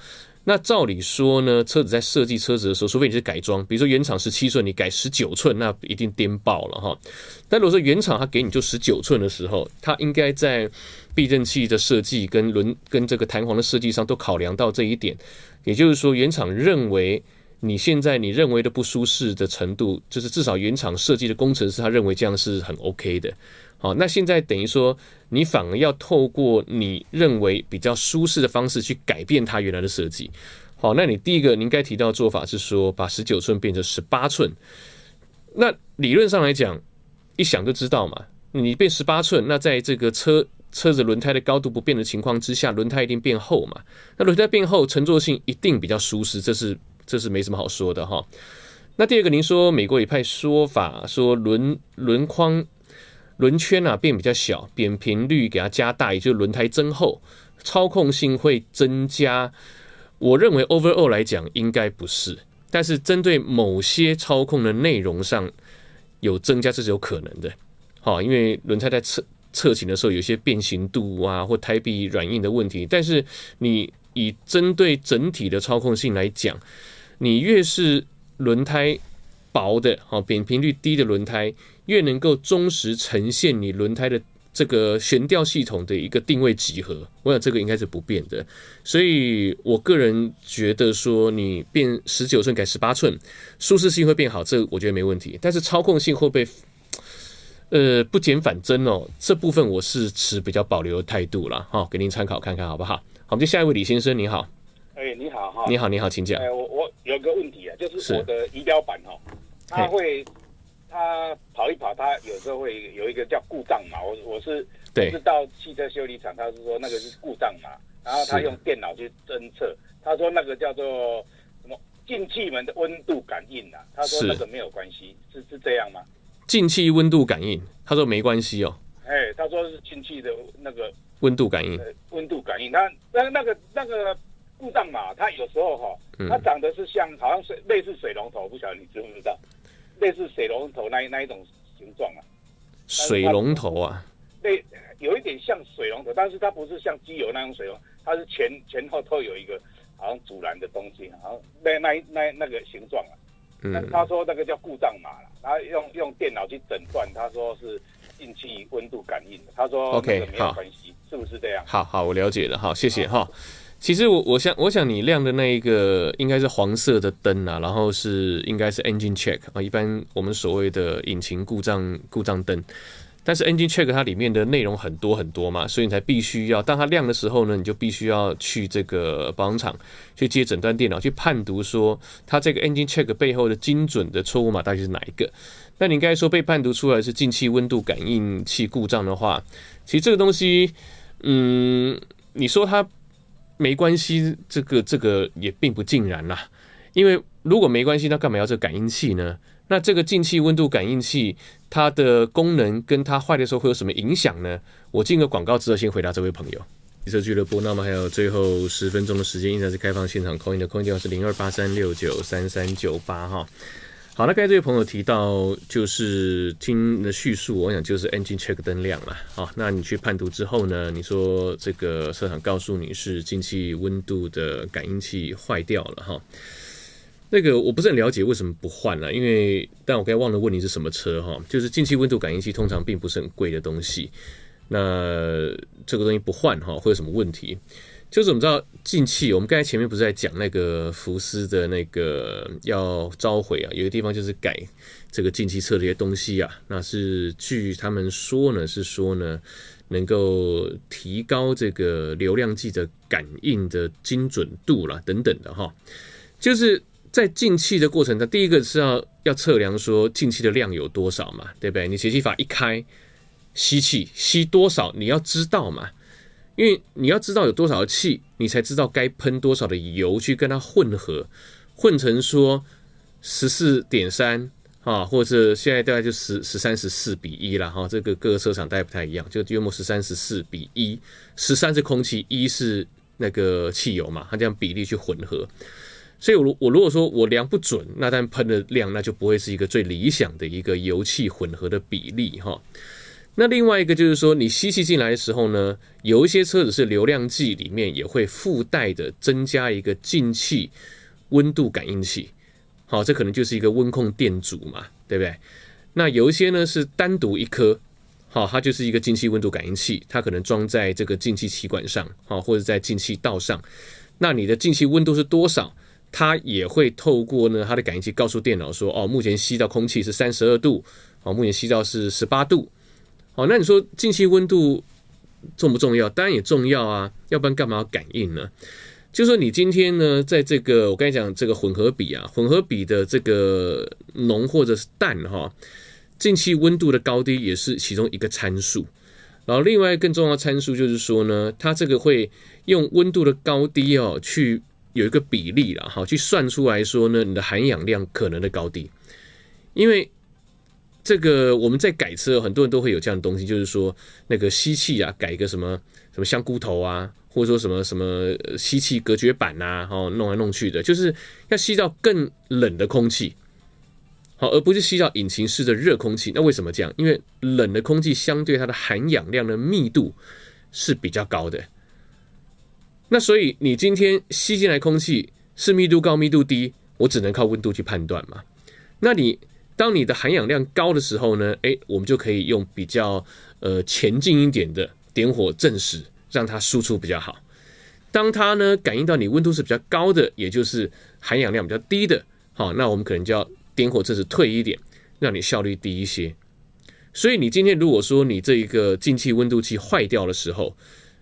那照理说呢，车子在设计车子的时候，除非你是改装，比如说原厂十七寸，你改十九寸，那一定颠爆了哈。但如果说原厂他给你就十九寸的时候，他应该在避震器的设计跟轮跟这个弹簧的设计上都考量到这一点，也就是说原厂认为。你现在你认为的不舒适的程度，就是至少原厂设计的工程师他认为这样是很 OK 的，好，那现在等于说你反而要透过你认为比较舒适的方式去改变它原来的设计，好，那你第一个你应该提到的做法是说把十九寸变成十八寸，那理论上来讲，一想就知道嘛，你变十八寸，那在这个车车子轮胎的高度不变的情况之下，轮胎一定变厚嘛，那轮胎变厚，乘坐性一定比较舒适，这是。这是没什么好说的哈。那第二个，您说美国一派说法说轮轮框轮圈啊变比较小，扁平率给它加大，也就是轮胎增厚，操控性会增加。我认为 overall 来讲应该不是，但是针对某些操控的内容上有增加，这是有可能的。好，因为轮胎在侧侧倾的时候有些变形度啊或胎壁软硬的问题，但是你以针对整体的操控性来讲。你越是轮胎薄的、哈扁平率低的轮胎，越能够忠实呈现你轮胎的这个悬吊系统的一个定位几何。我想这个应该是不变的。所以，我个人觉得说，你变十九寸改十八寸，舒适性会变好，这个我觉得没问题。但是操控性会被呃不减反增哦。这部分我是持比较保留态度了哈，给您参考看看好不好？好，我们接下一位李先生，你好。哎，你好哈。你好，你好，请讲。哎，我我。一个问题啊，就是我的仪表板哈，它会它跑一跑，它有时候会有一个叫故障嘛。我我是是到汽车修理厂，他是说那个是故障嘛，然后他用电脑去侦测，他说那个叫做什么进气门的温度感应啊，他说那个没有关系，是是这样吗？进气温度感应，他说没关系哦。哎，他说是进气的那个温度感应，温度感应，那那那个那个。故障码，它有时候哈，它长得是像，好像是类似水龙头，不晓得你知不知道，类似水龙头那那一种形状啊。水龙头啊，对，有一点像水龙头，但是它不是像机油那种水龙它是前前后都有一个好像阻拦的东西，好像那那那那个形状啊。嗯，他说那个叫故障码了，他用用电脑去诊断，他说是近期温度感应的，他说 OK，没有关系，是不是这样？好好，我了解了，好，谢谢哈。其实我我想我想你亮的那一个应该是黄色的灯啊，然后是应该是 engine check 啊，一般我们所谓的引擎故障故障灯。但是 engine check 它里面的内容很多很多嘛，所以你才必须要当它亮的时候呢，你就必须要去这个保养厂去接诊断电脑去判读说它这个 engine check 背后的精准的错误码到底是哪一个。那你应该说被判读出来是进气温度感应器故障的话，其实这个东西，嗯，你说它。没关系，这个这个也并不尽然啦。因为如果没关系，那干嘛要这感应器呢？那这个进气温度感应器，它的功能跟它坏的时候会有什么影响呢？我进个广告之后先回答这位朋友。汽车俱乐部，那么还有最后十分钟的时间，依然是开放现场 c a in 的 c a in 电话是零二八三六九三三九八哈。好了，刚才这位朋友提到，就是听的叙述，我想就是 engine check 灯亮了。好，那你去判读之后呢？你说这个车厂告诉你是进气温度的感应器坏掉了，哈。那个我不是很了解为什么不换了？因为但我刚才忘了问你是什么车哈。就是进气温度感应器通常并不是很贵的东西，那这个东西不换哈会有什么问题？就是我们知道进气，我们刚才前面不是在讲那个福斯的那个要召回啊，有的地方就是改这个进气侧这些东西啊。那是据他们说呢，是说呢能够提高这个流量计的感应的精准度啦，等等的哈。就是在进气的过程当中，第一个是要要测量说进气的量有多少嘛，对不对？你学气阀一开，吸气吸多少，你要知道嘛。因为你要知道有多少气，你才知道该喷多少的油去跟它混合，混成说十四点三啊，或者是现在大概就十十三十四比一了哈。这个各个车厂大概不太一样，就约莫十三十四比一，十三是空气，一是那个汽油嘛，它这样比例去混合。所以，我我如果说我量不准，那但喷的量那就不会是一个最理想的一个油气混合的比例哈。那另外一个就是说，你吸气进来的时候呢，有一些车子是流量计里面也会附带的增加一个进气温度感应器，好，这可能就是一个温控电阻嘛，对不对？那有一些呢是单独一颗，好，它就是一个进气温度感应器，它可能装在这个进气歧管上，好，或者在进气道上。那你的进气温度是多少？它也会透过呢它的感应器告诉电脑说，哦，目前吸到空气是三十二度，哦，目前吸到是十八度。哦，那你说近期温度重不重要？当然也重要啊，要不然干嘛要感应呢？就说你今天呢，在这个我刚才讲这个混合比啊，混合比的这个浓或者是淡哈，近期温度的高低也是其中一个参数。然后另外更重要的参数就是说呢，它这个会用温度的高低哦去有一个比例了哈，去算出来说呢，你的含氧量可能的高低，因为。这个我们在改车，很多人都会有这样的东西，就是说那个吸气啊，改个什么什么香菇头啊，或者说什么什么吸气隔绝板呐，哦，弄来弄去的，就是要吸到更冷的空气，好，而不是吸到引擎室的热空气。那为什么这样？因为冷的空气相对它的含氧量的密度是比较高的。那所以你今天吸进来空气是密度高密度低，我只能靠温度去判断嘛。那你。当你的含氧量高的时候呢，诶，我们就可以用比较呃前进一点的点火正时，让它输出比较好。当它呢感应到你温度是比较高的，也就是含氧量比较低的，好，那我们可能就要点火正时退一点，让你效率低一些。所以你今天如果说你这一个进气温度器坏掉的时候，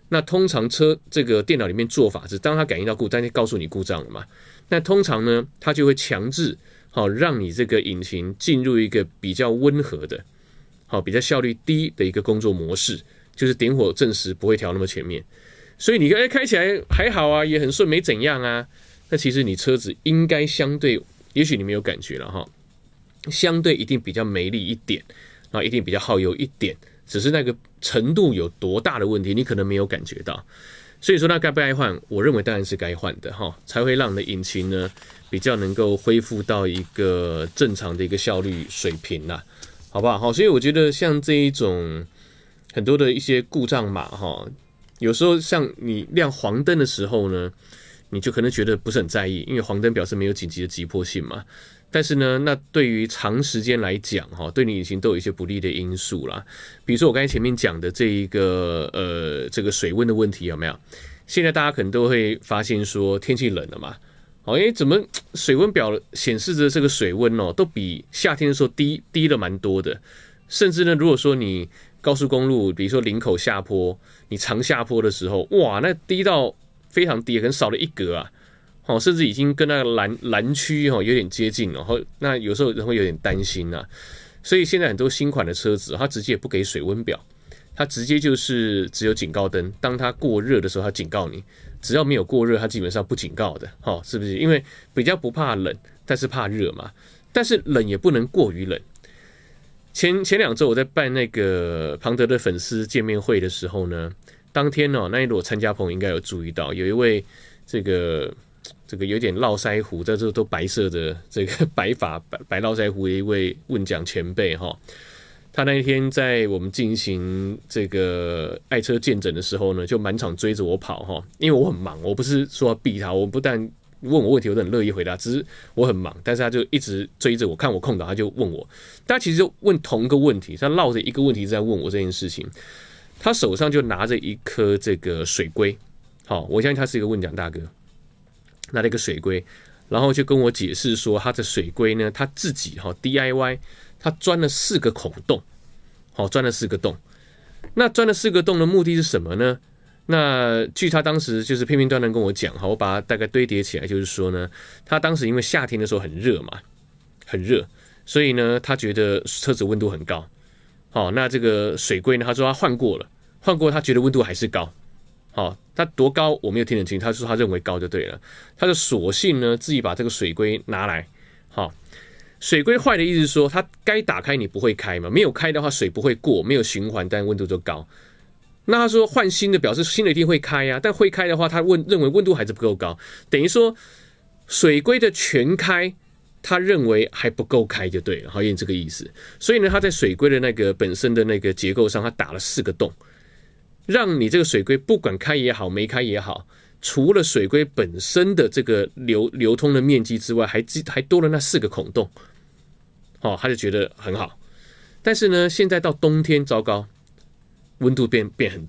那通常车这个电脑里面做法是，当它感应到故障，它告诉你故障了嘛？那通常呢，它就会强制。好，让你这个引擎进入一个比较温和的，好，比较效率低的一个工作模式，就是点火正时不会调那么前面，所以你才开起来还好啊，也很顺，没怎样啊。那其实你车子应该相对，也许你没有感觉了哈，相对一定比较没力一点，然后一定比较耗油一点，只是那个程度有多大的问题，你可能没有感觉到。所以说，那该不该换？我认为当然是该换的哈，才会让你的引擎呢。比较能够恢复到一个正常的一个效率水平啦，好不好，所以我觉得像这一种很多的一些故障码哈，有时候像你亮黄灯的时候呢，你就可能觉得不是很在意，因为黄灯表示没有紧急的急迫性嘛。但是呢，那对于长时间来讲哈，对你引擎都有一些不利的因素啦。比如说我刚才前面讲的这一个呃这个水温的问题有没有？现在大家可能都会发现说天气冷了嘛。哦，哎，怎么水温表显示着这个水温哦，都比夏天的时候低，低了蛮多的。甚至呢，如果说你高速公路，比如说林口下坡，你长下坡的时候，哇，那低到非常低，很少了一格啊。好，甚至已经跟那个蓝蓝区哈有点接近，然后那有时候人会有点担心呐。所以现在很多新款的车子，它直接不给水温表，它直接就是只有警告灯，当它过热的时候，它警告你。只要没有过热，它基本上不警告的，哈，是不是？因为比较不怕冷，但是怕热嘛。但是冷也不能过于冷。前前两周我在办那个庞德的粉丝见面会的时候呢，当天呢，那一桌参加朋友应该有注意到，有一位这个这个有点络腮胡，在这都白色的这个白发白白络腮胡的一位问奖前辈哈。他那一天在我们进行这个爱车鉴诊的时候呢，就满场追着我跑哈，因为我很忙，我不是说要避他，我不但问我问题，我都很乐意回答，只是我很忙，但是他就一直追着我看我空档，他就问我，他其实问同一个问题，他绕着一个问题在问我这件事情，他手上就拿着一颗这个水龟，好，我相信他是一个问奖大哥，拿了一个水龟，然后就跟我解释说他的水龟呢，他自己哈 D I Y。他钻了四个孔洞，好，钻了四个洞。那钻了四个洞的目的是什么呢？那据他当时就是片片段段跟我讲哈，我把它大概堆叠起来，就是说呢，他当时因为夏天的时候很热嘛，很热，所以呢，他觉得车子温度很高。好，那这个水龟呢，他说他换过了，换过他觉得温度还是高。好，他多高我没有听得清，他说他认为高就对了。他就索性呢，自己把这个水龟拿来，好。水龟坏的意思是说，它该打开你不会开嘛？没有开的话，水不会过，没有循环，但温度就高。那他说换新的，表示新的一定会开呀。但会开的话，他问认为温度还是不够高，等于说水龟的全开，他认为还不够开就对了。好像这个意思。所以呢，他在水龟的那个本身的那个结构上，他打了四个洞，让你这个水龟不管开也好，没开也好，除了水龟本身的这个流流通的面积之外，还还多了那四个孔洞。哦，他就觉得很好，但是呢，现在到冬天，糟糕，温度变变很。